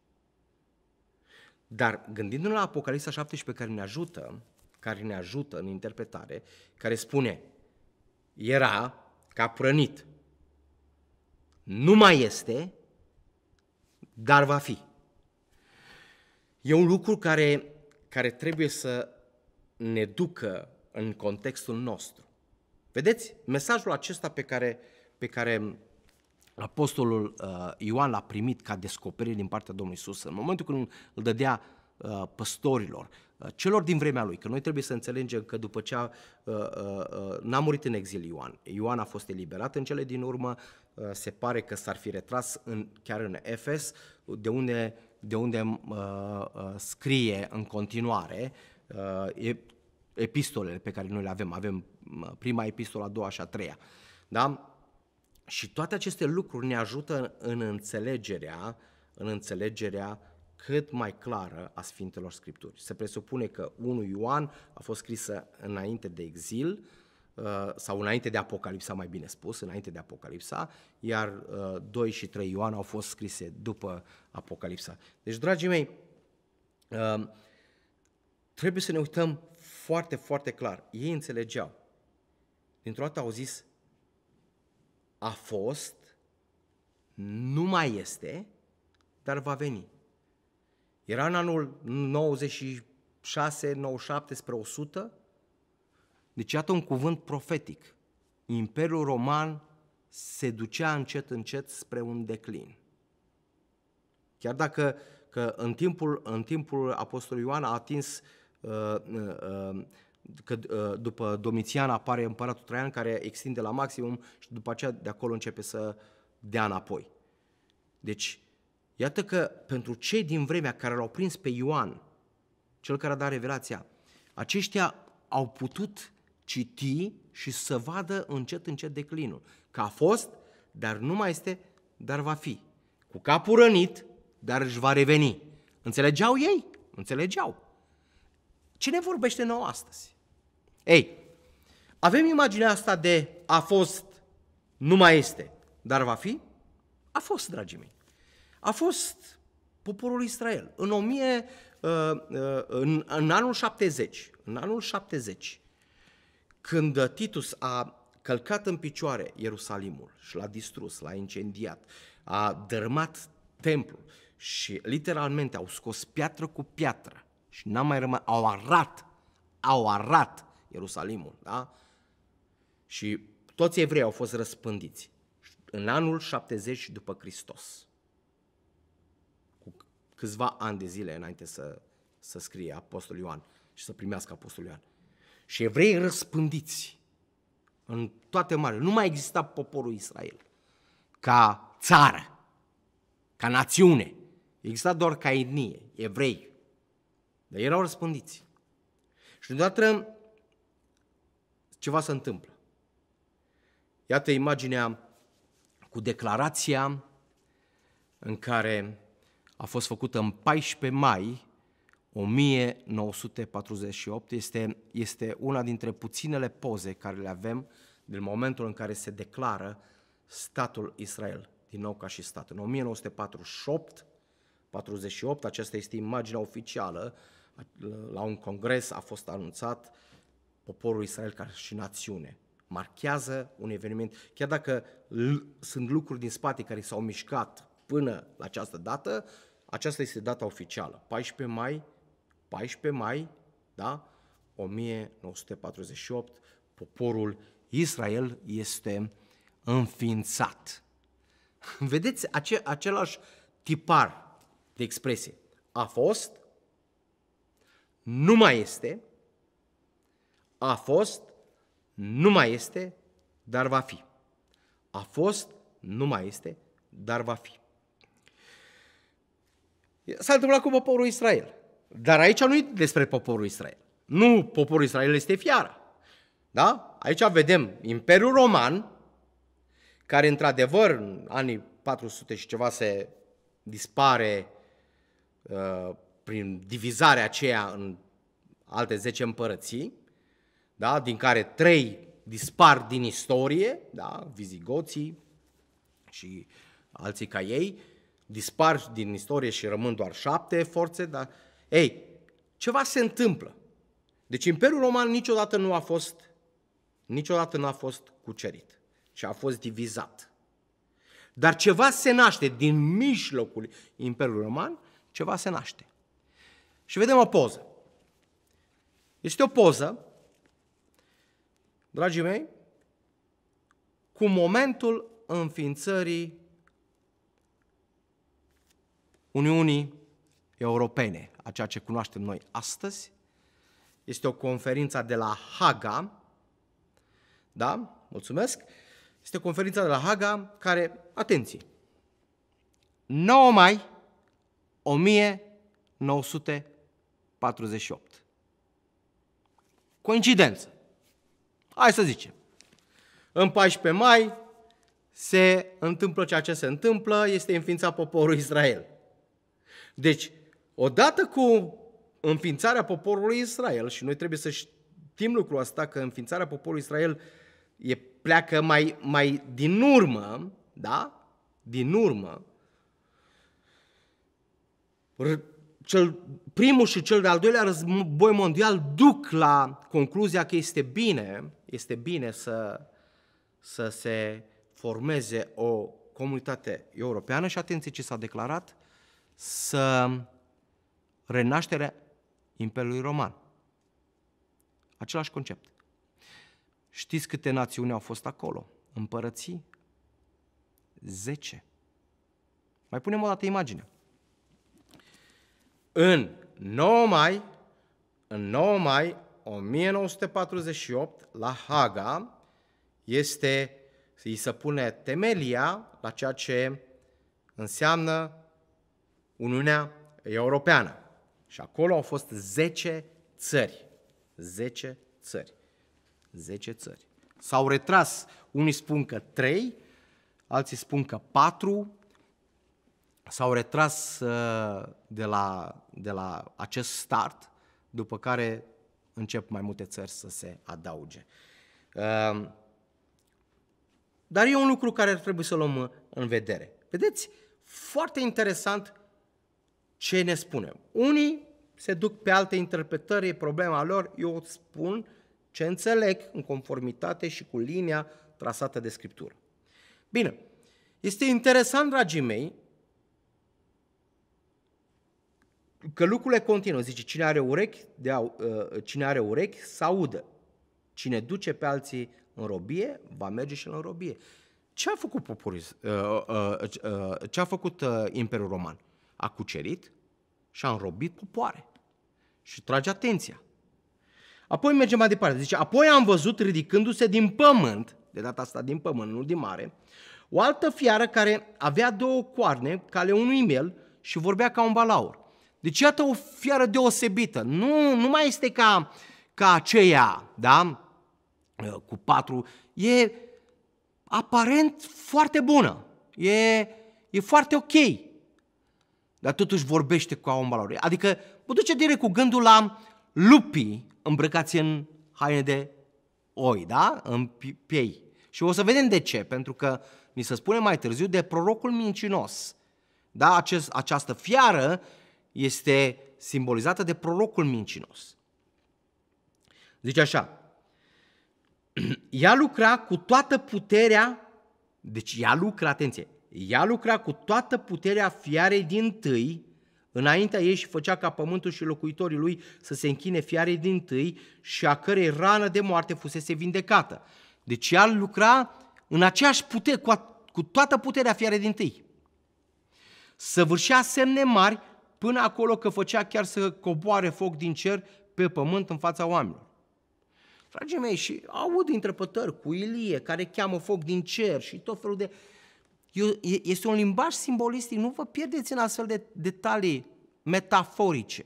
S1: Dar gândindu-ne la Apocalipsa 17 care ne ajută, care ne ajută în interpretare, care spune era ca prănit. Nu mai este, dar va fi. E un lucru care, care trebuie să ne ducă în contextul nostru. Vedeți, mesajul acesta pe care, pe care apostolul uh, Ioan l-a primit ca descoperire din partea Domnului Isus în momentul când îl dădea uh, păstorilor, Uh, celor din vremea lui, că noi trebuie să înțelegem că după ce a, uh, uh, n-a murit în exil Ioan, Ioan a fost eliberat în cele din urmă, se pare că s-ar fi retras în, chiar în Efes, de unde, de unde scrie în continuare epistolele pe care noi le avem. Avem prima epistola, a doua și a treia. Da? Și toate aceste lucruri ne ajută în înțelegerea, în înțelegerea cât mai clară a Sfintelor Scripturi. Se presupune că 1 Ioan a fost scrisă înainte de exil, uh, sau înainte de Apocalipsa, mai bine spus, înainte de Apocalipsa, iar 2 uh, și 3 Ioan au fost scrise după Apocalipsa. Deci, dragii mei, uh, trebuie să ne uităm foarte, foarte clar. Ei înțelegeau. Dintr-o dată au zis, a fost, nu mai este, dar va veni. Era în anul 96, 97 spre 100. Deci iată un cuvânt profetic. Imperiul Roman se ducea încet, încet spre un declin. Chiar dacă că în, timpul, în timpul Apostolului Ioan a atins uh, uh, că uh, după Domitian apare împăratul Traian care extinde la maximum și după aceea de acolo începe să dea înapoi. Deci Iată că pentru cei din vremea care l-au prins pe Ioan, cel care a dat revelația, aceștia au putut citi și să vadă încet, încet declinul. Că a fost, dar nu mai este, dar va fi. Cu capul rănit, dar își va reveni. Înțelegeau ei? Înțelegeau. Cine vorbește nou astăzi? Ei, avem imaginea asta de a fost, nu mai este, dar va fi? A fost, dragii mei a fost poporul Israel. În, 1000, uh, uh, în, în anul 70, în anul 70, când Titus a călcat în picioare Ierusalimul și l-a distrus, l-a incendiat, a dărâmat templul și literalmente au scos piatră cu piatră și n-a mai rămas, au arat, au arat Ierusalimul, da? Și toți evreii au fost răspândiți în anul 70 după Hristos câțiva ani de zile înainte să, să scrie Apostolul Ioan și să primească Apostolul Ioan. Și evrei răspândiți în toate mari. Nu mai exista poporul Israel ca țară, ca națiune. Exista doar ca etnie, evrei. Dar erau răspândiți. Și deodată ceva se întâmplă. Iată imaginea cu declarația în care a fost făcută în 14 mai 1948. Este, este una dintre puținele poze care le avem din momentul în care se declară statul Israel, din nou ca și stat. În 1948, 48, aceasta este imaginea oficială, la un congres a fost anunțat poporul Israel ca și națiune. Marchează un eveniment, chiar dacă sunt lucruri din spate care s-au mișcat până la această dată, aceasta este data oficială, 14 mai, 14 mai, da? 1948, poporul Israel este înființat. Vedeți ace- același tipar de expresie. A fost, nu mai este, a fost, nu mai este, dar va fi. A fost, nu mai este, dar va fi. S-a întâmplat cu poporul Israel. Dar aici nu e despre poporul Israel. Nu poporul Israel este fiara. Da? Aici vedem Imperiul Roman, care într-adevăr în anii 400 și ceva se dispare uh, prin divizarea aceea în alte 10 împărății, da? din care trei dispar din istorie, da? vizigoții și alții ca ei, dispar din istorie și rămân doar șapte forțe, dar, ei, ceva se întâmplă. Deci Imperiul Roman niciodată nu a fost, niciodată n-a fost cucerit și a fost divizat. Dar ceva se naște din mijlocul Imperiului Roman, ceva se naște. Și vedem o poză. Este o poză, dragii mei, cu momentul înființării Uniunii Europene, a ceea ce cunoaștem noi astăzi. Este o conferință de la Haga, da? Mulțumesc. Este conferință de la Haga care, atenție, 9 mai 1948. Coincidență. Hai să zicem. În 14 mai se întâmplă ceea ce se întâmplă, este înființat poporul Israel. Deci, odată cu înființarea poporului Israel, și noi trebuie să știm lucrul ăsta, că înființarea poporului Israel e, pleacă mai, mai din urmă, da? Din urmă. Cel primul și cel de-al doilea război mondial duc la concluzia că este bine, este bine să, să se formeze o comunitate europeană și atenție ce s-a declarat să renașterea Imperiului Roman. Același concept. Știți câte națiuni au fost acolo? Împărății? Zece. Mai punem o dată imaginea. În 9 mai, în 9 mai 1948, la Haga, este, îi se pune temelia la ceea ce înseamnă Uniunea Europeană. Și acolo au fost 10 țări. 10 țări. 10 țări. S-au retras, unii spun că 3, alții spun că 4, s-au retras uh, de la, de la acest start, după care încep mai multe țări să se adauge. Uh, dar e un lucru care ar trebui să luăm uh, în vedere. Vedeți, foarte interesant ce ne spunem. Unii se duc pe alte interpretări, e problema lor, eu spun ce înțeleg în conformitate și cu linia trasată de Scriptură. Bine, este interesant, dragii mei, că lucrurile continuă. Zice, cine are urechi, de au, uh, cine are urechi să audă. Cine duce pe alții în robie, va merge și în robie. Ce a făcut poporul, uh, ă, uh, ă, uh, ce a făcut uh, Imperiul Roman? a cucerit și a înrobit popoare. Și trage atenția. Apoi merge mai departe. Zice, apoi am văzut ridicându-se din pământ, de data asta din pământ, nu din mare, o altă fiară care avea două coarne, cale unui mel, și vorbea ca un balaur. Deci iată o fiară deosebită. Nu, nu mai este ca, ca aceea, da? Uh, cu patru. E aparent foarte bună. E, e foarte ok dar totuși vorbește cu omul lor. Adică mă duce direct cu gândul la lupii îmbrăcați în haine de oi, da? În piei. Și o să vedem de ce, pentru că ni se spune mai târziu de prorocul mincinos. Da? Acest, această fiară este simbolizată de prorocul mincinos. Zice așa, ea lucra cu toată puterea, deci ea lucra, atenție, ea lucra cu toată puterea fiarei din tâi, înaintea ei și făcea ca pământul și locuitorii lui să se închine fiarei din tâi și a cărei rană de moarte fusese vindecată. Deci ea lucra în aceeași putere, cu, a, cu toată puterea fiarei din tâi. Săvârșea semne mari până acolo că făcea chiar să coboare foc din cer pe pământ în fața oamenilor. Dragii mei, și aud întrepătări cu Ilie care cheamă foc din cer și tot felul de... Uh, este un limbaj simbolistic, nu vă pierdeți în astfel de detalii metaforice.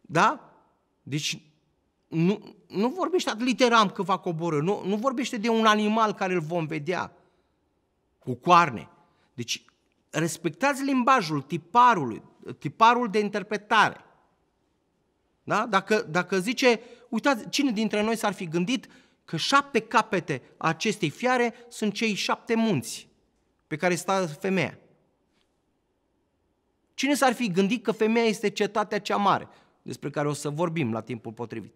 S1: Da? Deci nu, nu vorbește atât literam că va coborâ, nu, nu vorbește de un animal care îl vom vedea cu coarne. Deci respectați limbajul, tiparul, tiparul de interpretare. Da? Dacă, dacă zice, uitați, cine dintre noi s-ar fi gândit uh, că șapte capete acestei fiare sunt cei șapte munți pe care stă femeia. Cine s-ar fi gândit că femeia este cetatea cea mare, despre care o să vorbim la timpul potrivit?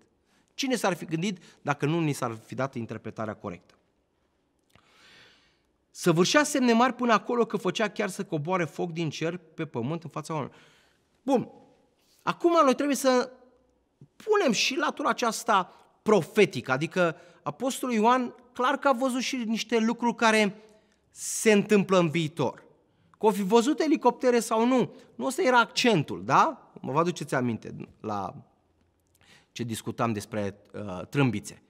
S1: Cine s-ar fi gândit dacă nu ni s-ar fi dat interpretarea corectă? Săvârșea semne mari până acolo că făcea chiar să coboare foc din cer pe pământ în fața oamenilor. Bun, acum noi trebuie să punem și latura aceasta profetic, adică Apostolul Ioan clar că a văzut și niște lucruri care se întâmplă în viitor. Că o fi văzut elicoptere sau nu, nu ăsta era accentul, da? Mă vă aduceți aminte la ce discutam despre uh, trâmbițe.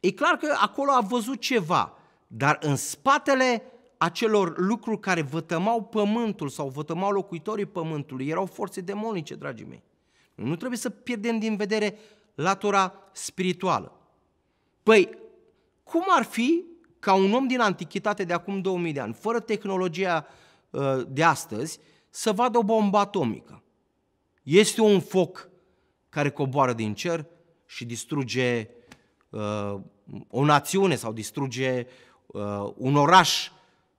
S1: E clar că acolo a văzut ceva, dar în spatele acelor lucruri care vătămau pământul sau vătămau locuitorii pământului erau forțe demonice, dragii mei. Nu trebuie să pierdem din vedere latura spirituală. Păi, cum ar fi ca un om din antichitate de acum 2000 de ani, fără tehnologia uh, de astăzi, să vadă o bombă atomică? Este un foc care coboară din cer și distruge uh, o națiune sau distruge uh, un oraș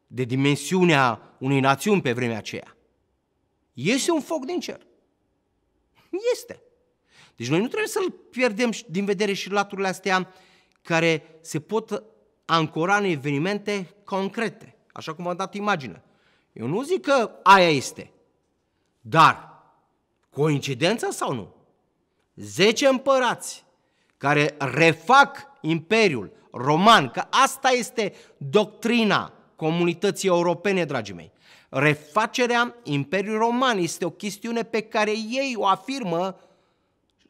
S1: de dimensiunea unei națiuni pe vremea aceea. Este un foc din cer. Este. Deci noi nu trebuie să-l pierdem din vedere și laturile astea care se pot ancora în evenimente concrete, așa cum am dat imaginea. Eu nu zic că aia este, dar coincidența sau nu? Zece împărați care refac imperiul roman, că asta este doctrina comunității europene, dragii mei. Refacerea Imperiului Roman este o chestiune pe care ei o afirmă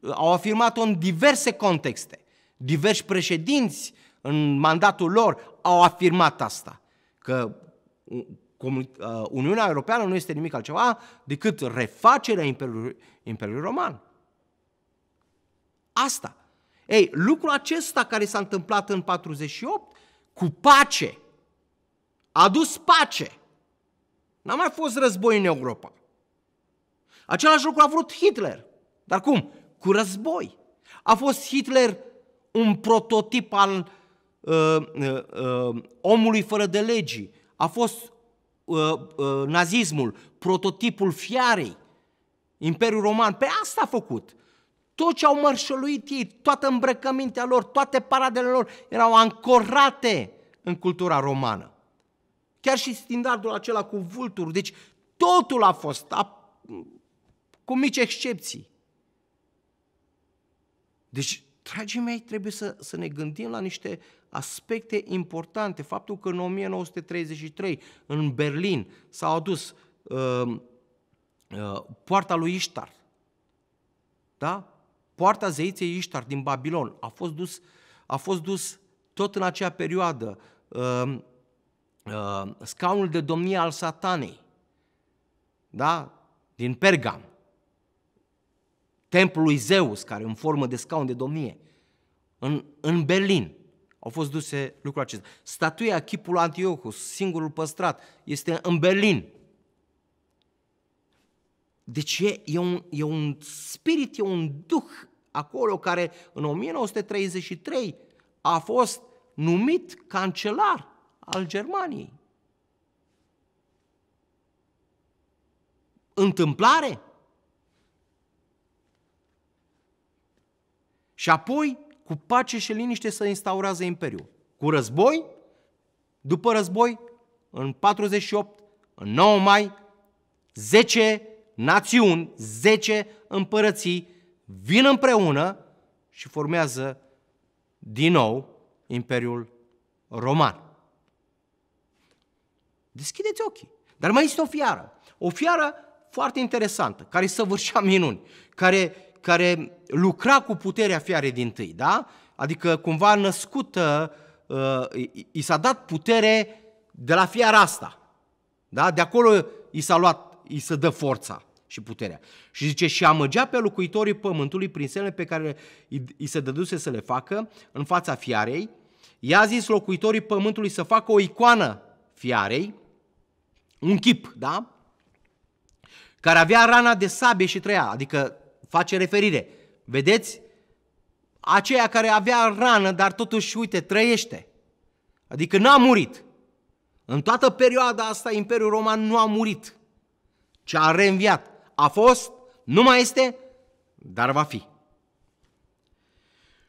S1: au afirmat-o în diverse contexte. Diversi președinți în mandatul lor au afirmat asta, că uh, Uniunea Europeană nu este nimic altceva decât refacerea Imperiului, Imperiului Roman. Asta. Ei, lucrul acesta care s-a întâmplat în 48, cu pace, a dus pace. N-a mai fost război în Europa. Același lucru a vrut Hitler. Dar cum? cu război. A fost Hitler un prototip al uh, uh, uh, omului fără de legi. A fost uh, uh, nazismul prototipul fiarei. Imperiul Roman, pe asta a făcut. Tot ce au mărșăluit ei, toată îmbrăcămintea lor, toate paradele lor erau ancorate în cultura romană. Chiar și standardul acela cu vulturi, deci totul a fost, a, cu mici excepții. Deci, dragii mei, trebuie să, să ne gândim la niște aspecte importante. Faptul că în 1933, în Berlin, s-a adus uh, uh, poarta lui Iștar, da? Poarta zeiței Iștar din Babilon a fost dus, a fost dus tot în acea perioadă uh, uh, scaunul de domnie al satanei, da? Din Pergam templul lui Zeus, care în formă de scaun de domnie, în, în Berlin, au fost duse lucrul acesta. Statuia chipul Antiochus, singurul păstrat, este în Berlin. Deci e, e, un, e un spirit, e un duh acolo care în 1933 a fost numit cancelar al Germaniei. Întâmplare? Și apoi, cu pace și liniște, să instaureze imperiul. Cu război, după război, în 48, în 9 mai, 10 națiuni, 10 împărății vin împreună și formează din nou Imperiul Roman. Deschideți ochii. Dar mai este o fiară. O fiară foarte interesantă, care săvârșea minuni, care care lucra cu puterea fiarei din tâi, da? Adică cumva născută, uh, i s-a dat putere de la fiara asta, da? De acolo i s-a luat, i se dă forța și puterea. Și zice, și amăgea pe locuitorii pământului prin semne pe care i se dăduse să le facă în fața fiarei. I-a zis locuitorii pământului să facă o icoană fiarei, un chip, da? Care avea rana de sabie și trăia, adică face referire. Vedeți? Aceea care avea rană, dar totuși, uite, trăiește. Adică n-a murit. În toată perioada asta, Imperiul Roman nu a murit, ci a reînviat. A fost, nu mai este, dar va fi.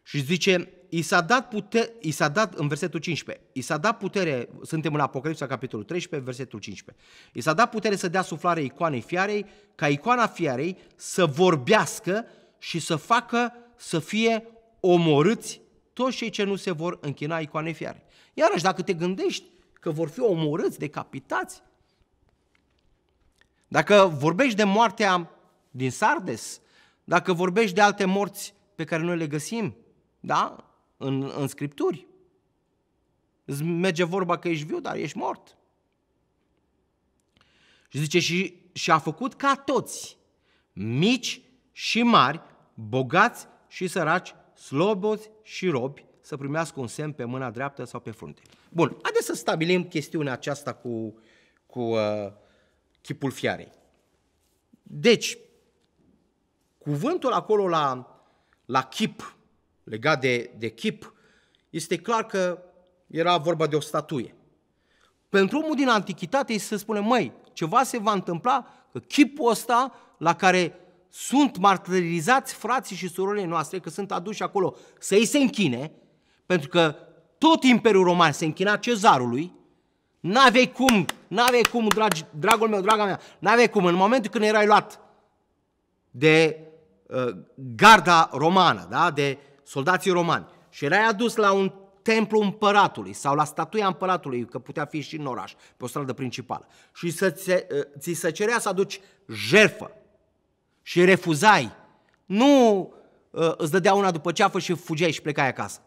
S1: Și zice, i s-a dat putere, i s-a dat în versetul 15, i s-a dat putere, suntem în Apocalipsa, capitolul 13, versetul 15, i s-a dat putere să dea suflare icoanei fiarei, ca icoana fiarei să vorbească și să facă să fie omorâți toți cei ce nu se vor închina icoanei fiarei. Iarăși, dacă te gândești că vor fi omorâți, decapitați, dacă vorbești de moartea din Sardes, dacă vorbești de alte morți pe care noi le găsim, da? în, în scripturi. Îți merge vorba că ești viu, dar ești mort. Și zice, și, și a făcut ca toți, mici și mari, bogați și săraci, sloboți și robi, să primească un semn pe mâna dreaptă sau pe frunte. Bun, haideți să stabilim chestiunea aceasta cu, cu uh, chipul fiarei. Deci, cuvântul acolo la, la chip, legat de, de chip, este clar că era vorba de o statuie. Pentru omul din antichitate este să spune, măi, ceva se va întâmpla, că chipul ăsta la care sunt martirizați frații și surorile noastre, că sunt aduși acolo să îi se închine, pentru că tot Imperiul Roman se închina cezarului, n-avei cum, n-avei cum, dragi, dragul meu, draga mea, n-avei cum, în momentul când erai luat de uh, garda romană, da? de soldații romani, și erai adus la un templu împăratului sau la statuia împăratului, că putea fi și în oraș, pe o stradă principală, și să ți, ă, ți se cerea să aduci jerfă și refuzai, nu ă, îți dădea una după ceafă și fugeai și plecai acasă.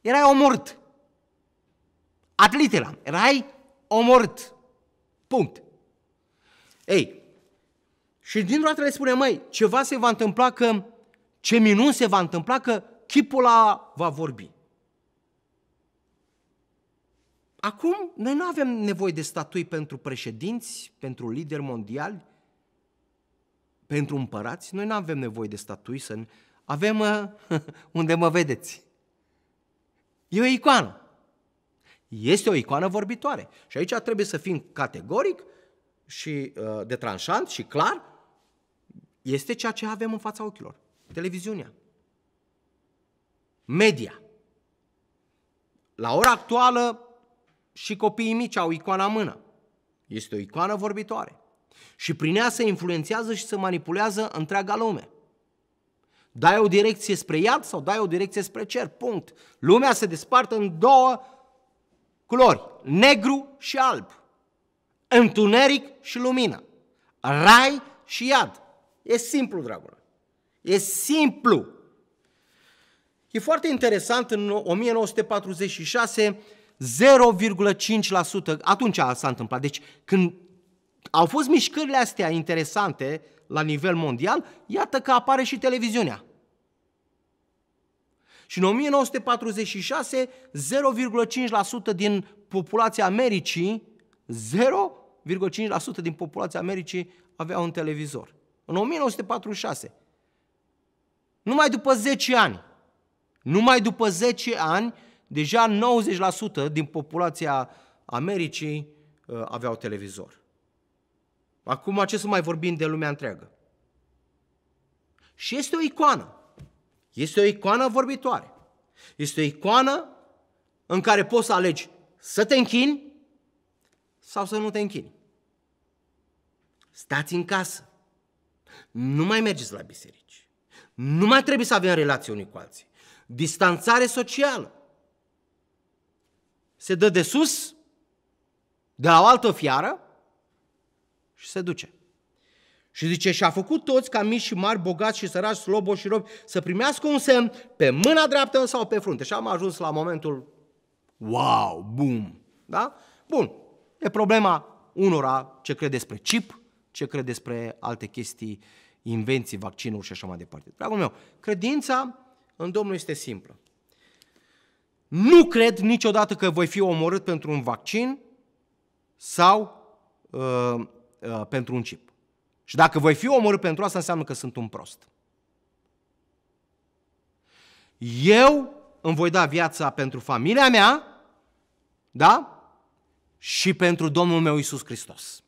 S1: Erai omorât. literam, erai omorât. Punct. Ei, și dintr-o dată le spune, măi, ceva se va întâmpla că, ce minun se va întâmpla că chipul ăla va vorbi. Acum, noi nu avem nevoie de statui pentru președinți, pentru lideri mondiali, pentru împărați. Noi nu avem nevoie de statui să... Avem ă, unde mă vedeți. E o icoană. Este o icoană vorbitoare. Și aici trebuie să fim categoric și uh, detranșant și clar. Este ceea ce avem în fața ochilor. Televiziunea media. La ora actuală și copiii mici au icoana în mână. Este o icoană vorbitoare. Și prin ea se influențează și se manipulează întreaga lume. Dai o direcție spre iad sau dai o direcție spre cer. Punct. Lumea se desparte în două culori, negru și alb, întuneric și lumină, rai și iad. E simplu, dragul. E simplu. E foarte interesant, în 1946, 0,5%, atunci s-a întâmplat. Deci când au fost mișcările astea interesante la nivel mondial, iată că apare și televiziunea. Și în 1946, 0,5% din populația Americii, 0,5% din populația Americii avea un televizor. În 1946. Numai după 10 ani. Numai după 10 ani, deja 90% din populația Americii uh, aveau televizor. Acum ce să mai vorbim de lumea întreagă? Și este o icoană. Este o icoană vorbitoare. Este o icoană în care poți să alegi să te închini sau să nu te închini. Stați în casă. Nu mai mergeți la biserici. Nu mai trebuie să avem relații unii cu alții distanțare socială. Se dă de sus, de la o altă fiară și se duce. Și zice, și a făcut toți ca mici și mari, bogați și sărași, slobo și robi, să primească un semn pe mâna dreaptă sau pe frunte. Și am ajuns la momentul wow, boom, da? Bun, e problema unora ce cred despre chip, ce cred despre alte chestii, invenții, vaccinuri și așa mai departe. Dragul meu, credința în Domnul este simplă. Nu cred niciodată că voi fi omorât pentru un vaccin sau uh, uh, pentru un chip. Și dacă voi fi omorât pentru asta, înseamnă că sunt un prost. Eu îmi voi da viața pentru familia mea, da? Și pentru Domnul meu Isus Hristos.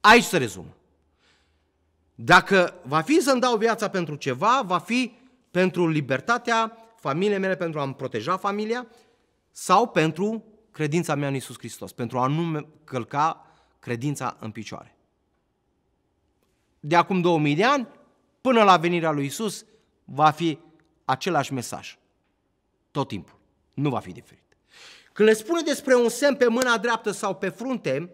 S1: Aici se rezumă. Dacă va fi să-mi dau viața pentru ceva, va fi pentru libertatea familiei mele, pentru a-mi proteja familia sau pentru credința mea în Isus Hristos, pentru a nu călca credința în picioare. De acum 2000 de ani, până la venirea lui Isus, va fi același mesaj. Tot timpul. Nu va fi diferit. Când le spune despre un semn pe mâna dreaptă sau pe frunte,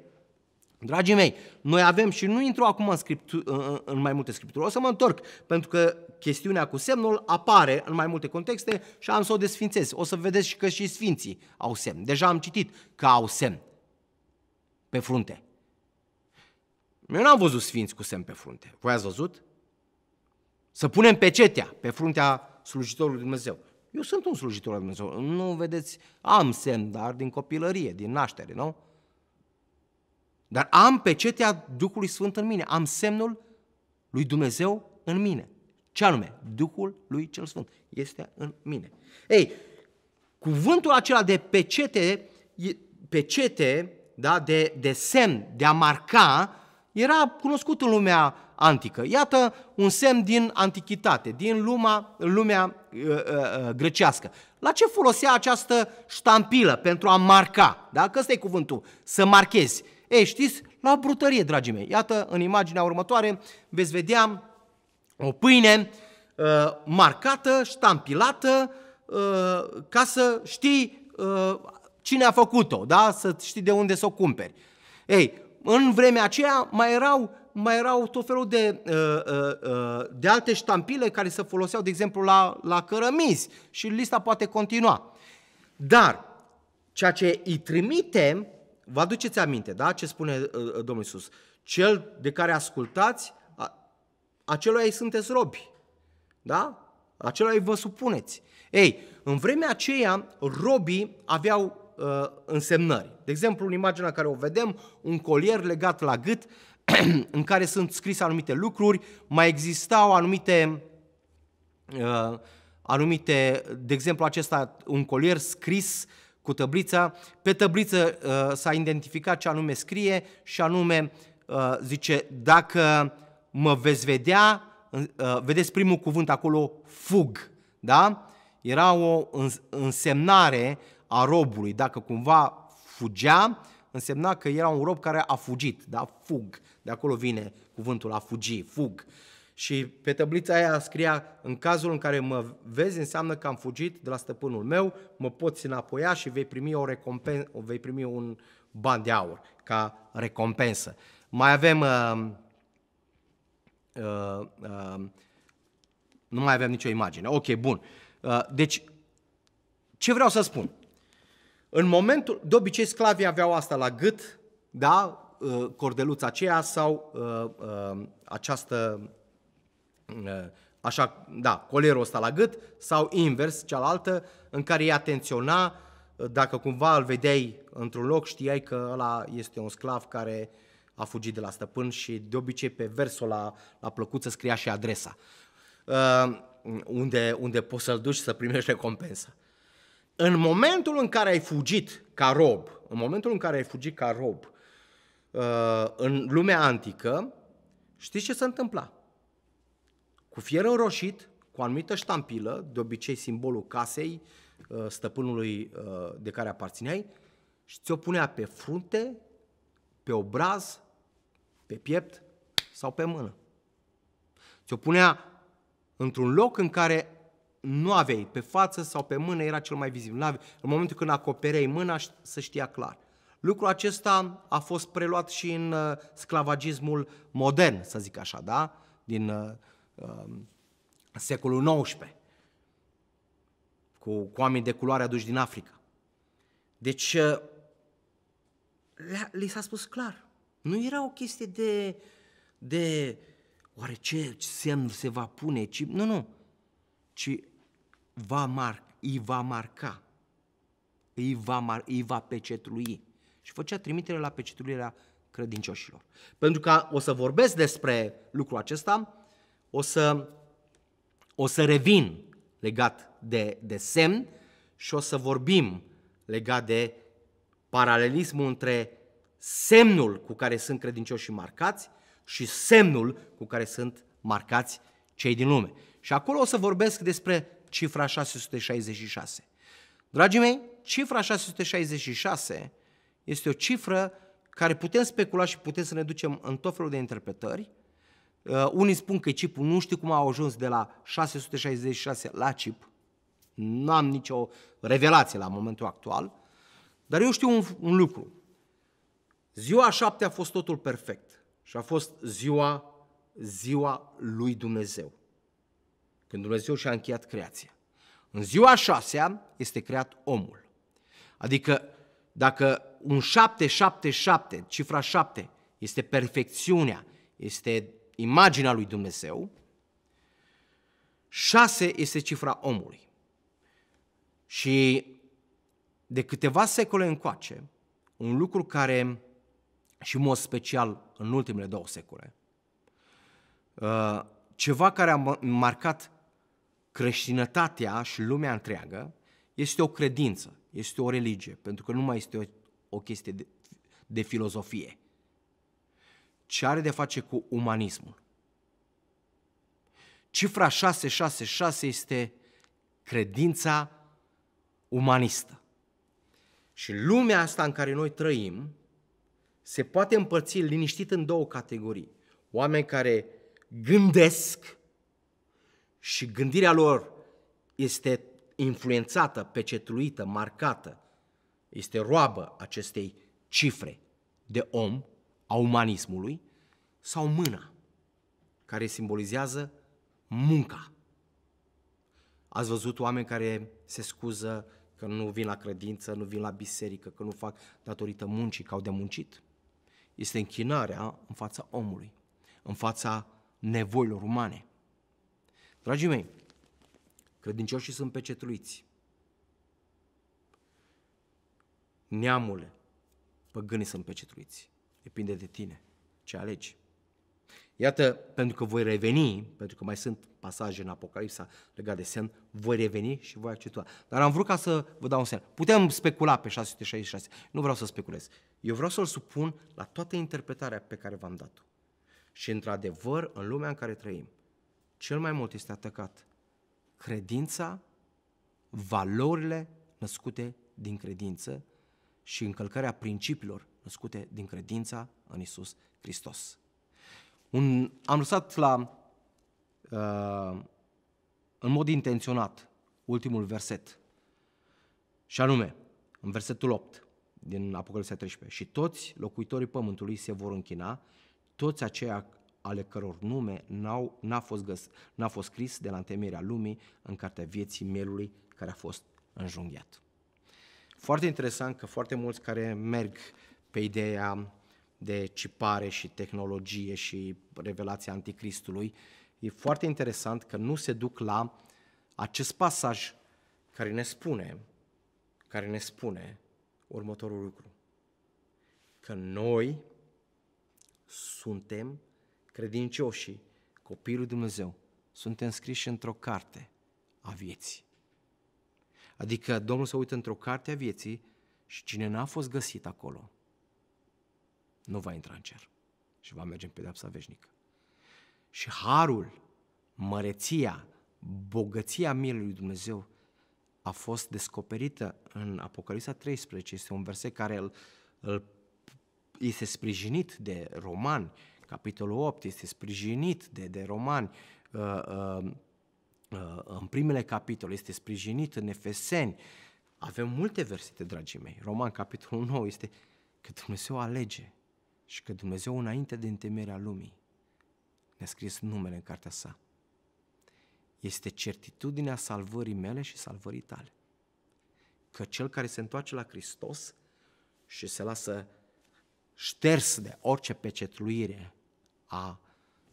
S1: Dragii mei, noi avem și nu intru acum în, scriptu- în mai multe scripturi, o să mă întorc, pentru că chestiunea cu semnul apare în mai multe contexte și am să o desfințez. O să vedeți și că și sfinții au semn. Deja am citit că au semn pe frunte. Eu n-am văzut sfinți cu semn pe frunte. Voi ați văzut? Să punem pecetea pe fruntea slujitorului Dumnezeu. Eu sunt un slujitor al Dumnezeu. Nu vedeți, am semn, dar din copilărie, din naștere, nu? Dar am pecetea Duhului Sfânt în mine, am semnul lui Dumnezeu în mine. Ce anume? Duhul lui cel Sfânt este în mine. Ei, cuvântul acela de pecete, pecete da, de, de semn, de a marca, era cunoscut în lumea antică. Iată un semn din antichitate, din lumea, lumea uh, uh, uh, grecească. La ce folosea această ștampilă pentru a marca? Da? Că ăsta e cuvântul, să marchezi. Ei, știți, la brutărie, dragii mei. Iată, în imaginea următoare veți vedea o pâine uh, marcată, ștampilată, uh, ca să știi uh, cine a făcut-o, da? să știi de unde să o cumperi. Ei, în vremea aceea mai erau, mai erau tot felul de, uh, uh, uh, de alte ștampile care se foloseau, de exemplu, la, la cărămizi și lista poate continua. Dar ceea ce îi trimitem Vă aduceți aminte, da? Ce spune uh, uh, Domnul Iisus? Cel de care ascultați, acelui ai sunteți robi. Da? Acelui ai vă supuneți. Ei, în vremea aceea, robii aveau uh, însemnări. De exemplu, în imaginea care o vedem, un colier legat la gât în care sunt scrise anumite lucruri, mai existau anumite, uh, anumite de exemplu acesta, un colier scris uh, cu tăblița. Pe tăbliță uh, s-a identificat ce anume scrie și anume uh, zice dacă mă veți vedea, uh, vedeți primul cuvânt acolo, fug. Da? Era o însemnare a robului. Dacă cumva fugea, însemna că era un rob care a fugit. Da? Fug. De acolo vine cuvântul a fugi, fug. Uh, și pe tăblița aia scria, în cazul în care mă vezi, înseamnă că am fugit de la stăpânul meu, mă poți înapoia și vei primi, o recompen- vei primi un ban de aur ca recompensă. Mai avem, uh, uh, uh, nu mai avem nicio imagine. Ok, bun. Uh, deci, ce vreau să spun? În momentul, de obicei sclavii aveau asta la gât, da? Uh, cordeluța aceea sau uh, uh, această Ă, așa, da, colerul ăsta la gât sau invers, cealaltă, în care îi atenționa, ă, dacă cumva îl vedeai într-un loc, știai că ăla este un sclav care a fugit de la stăpân și de obicei pe versul la, la plăcuță scria și adresa, ă, unde, unde poți să-l duci să primești recompensa. În momentul în care ai fugit ca rob, în momentul în care ai fugit ca rob în lumea antică, știi ce se întâmpla? cu fier înroșit, cu anumită ștampilă, de obicei simbolul casei uh, stăpânului uh, de care aparțineai, și ți-o punea pe frunte, pe obraz, pe piept sau pe mână. Ți-o punea într-un loc în care nu aveai, pe față sau pe mână era cel mai vizibil. n În momentul când acopereai mâna, să știa clar. Lucrul acesta a fost preluat și în uh, sclavagismul modern, să zic așa, da? Din Um, secolul XIX, cu, cu oameni de culoare aduși din Africa. Deci, le uh, le s-a spus clar. Nu era o chestie de, de oare ce semn se va pune, ci, nu, nu, ci va mar, îi va marca, îi va, mar, îi va pecetlui. Și făcea trimitere la pecetluirea credincioșilor. Pentru că o să vorbesc despre lucrul acesta, o să, o să revin legat de, de semn și o să vorbim legat de paralelismul între semnul cu care sunt credincioșii marcați și semnul cu care sunt marcați cei din lume. Și acolo o să vorbesc despre cifra 666. Dragii mei, cifra 666 este o cifră care putem specula și putem să ne ducem în tot felul de interpretări, Uh, unii spun că chipul, nu știu cum a ajuns de la 666 la chip, n-am nicio revelație la momentul actual, dar eu știu un, un lucru. Ziua șapte a fost totul perfect și a fost ziua, ziua lui Dumnezeu, când Dumnezeu și-a încheiat creația. În ziua șasea este creat omul. Adică dacă un șapte, cifra 7, este perfecțiunea, este imaginea lui Dumnezeu, șase este cifra omului. Și de câteva secole încoace, un lucru care, și în mod special în ultimele două secole, uh, ceva care a marcat creștinătatea și lumea întreagă, este o credință, este o religie, pentru că nu mai este o, o chestie de, de filozofie, ce are de face cu umanismul. Cifra 666 este credința umanistă. Și lumea asta în care noi trăim se poate împărți liniștit în două categorii. Oameni care gândesc și gândirea lor este influențată, pecetuită, marcată, este roabă acestei cifre de om a umanismului sau mâna, care simbolizează munca. Ați văzut oameni care se scuză că nu vin la credință, nu vin la biserică, că nu fac datorită muncii, că au de muncit. Este închinarea în fața omului, în fața nevoilor umane. Dragii mei, credincioșii sunt pecetuiți. Neamule, păgânii sunt pecetuiți. Depinde de tine ce alegi. Iată, pentru că voi reveni, pentru că mai sunt pasaje în Apocalipsa legate de semn, voi reveni și voi accentua. Dar am vrut ca să vă dau un semn. Putem specula pe 666, nu vreau să speculez. Eu vreau să-l supun la toată interpretarea pe care v-am dat-o. Și într-adevăr, în lumea în care trăim, cel mai mult este atacat credința, valorile născute din credință și încălcarea principiilor născute din credința în Isus Hristos. Un, am lăsat la, uh, în mod intenționat, ultimul verset. Și anume, în versetul 8 din Apocalipsa 13. Și toți locuitorii pământului se vor închina, toți aceia ale căror nume n-au, n-a, fost găs, n-a fost scris de la întemeirea lumii în cartea vieții mielului care a fost înjunghiat. Foarte interesant că foarte mulți care merg pe ideea de cipare și tehnologie și revelația anticristului, e foarte interesant că nu se duc la acest pasaj care ne spune, care ne spune următorul lucru. Că noi suntem credincioși copiii lui Dumnezeu, suntem scriși într-o carte a vieții. Adică Domnul se uită într-o carte a vieții și cine n-a fost găsit acolo – nu va intra în cer și va merge în pedeapsa veșnică. Și harul, măreția, bogăția milului lui Dumnezeu a fost descoperită în Apocalipsa 13. Este un verset care îl, îl, este sprijinit de romani, capitolul 8 este sprijinit de, de romani, uh, uh, uh, în primele capitole este sprijinit în Efeseni. Avem multe versete, dragii mei. Roman, capitolul 9, este că Dumnezeu alege și că Dumnezeu, înainte de întemerea lumii, ne-a scris numele în cartea sa. Este certitudinea salvării mele și salvării tale. Că cel care se întoarce la Hristos și se lasă șters de orice pecetluire a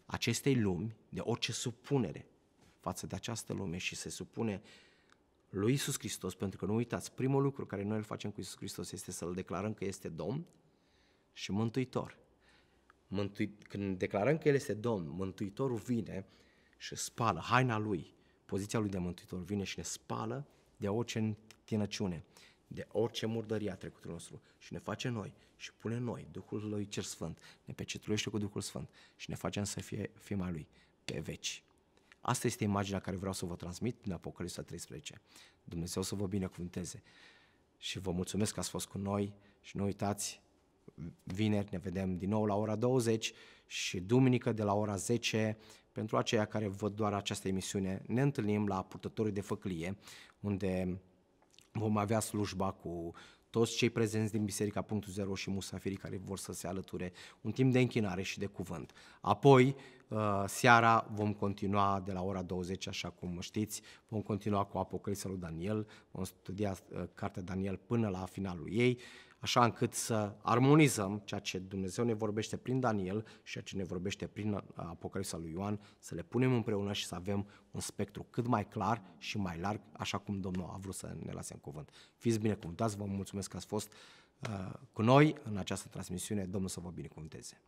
S1: acestei lumi, de orice supunere față de această lume și se supune lui Isus Hristos, pentru că nu uitați, primul lucru care noi îl facem cu Isus Hristos este să-L declarăm că este Domn, și Mântuitor. Mântui... Când declarăm că El este Domn, Mântuitorul vine și spală haina Lui, poziția Lui de Mântuitor vine și ne spală de orice întinăciune, de orice murdărie a trecutului nostru și ne face noi și pune noi, Duhul Lui Cer Sfânt, ne pecetluiește cu Duhul Sfânt și ne facem să fie fim Lui pe veci. Asta este imaginea care vreau să vă transmit din Apocalipsa 13. Dumnezeu să vă binecuvânteze și vă mulțumesc că ați fost cu noi și nu uitați vineri ne vedem din nou la ora 20 și duminică de la ora 10 pentru aceia care văd doar această emisiune, ne întâlnim la purtătorii de făclie, unde vom avea slujba cu toți cei prezenți din Biserica Zero și musafirii care vor să se alăture, un timp de închinare și de cuvânt. Apoi, uh, seara vom continua de la ora 20, așa cum știți, vom continua cu Apocalipsa lui Daniel, vom studia uh, cartea Daniel până la finalul ei, așa încât să armonizăm ceea ce Dumnezeu ne vorbește prin Daniel și ceea ce ne vorbește prin uh, Apocalipsa lui Ioan, să le punem împreună și să avem un spectru cât mai clar și mai larg, așa cum Domnul a vrut să ne lase în cuvânt. Fiți binecuvântați, vă mulțumesc că ați fost uh, cu noi în această transmisiune. Domnul să vă binecuvânteze!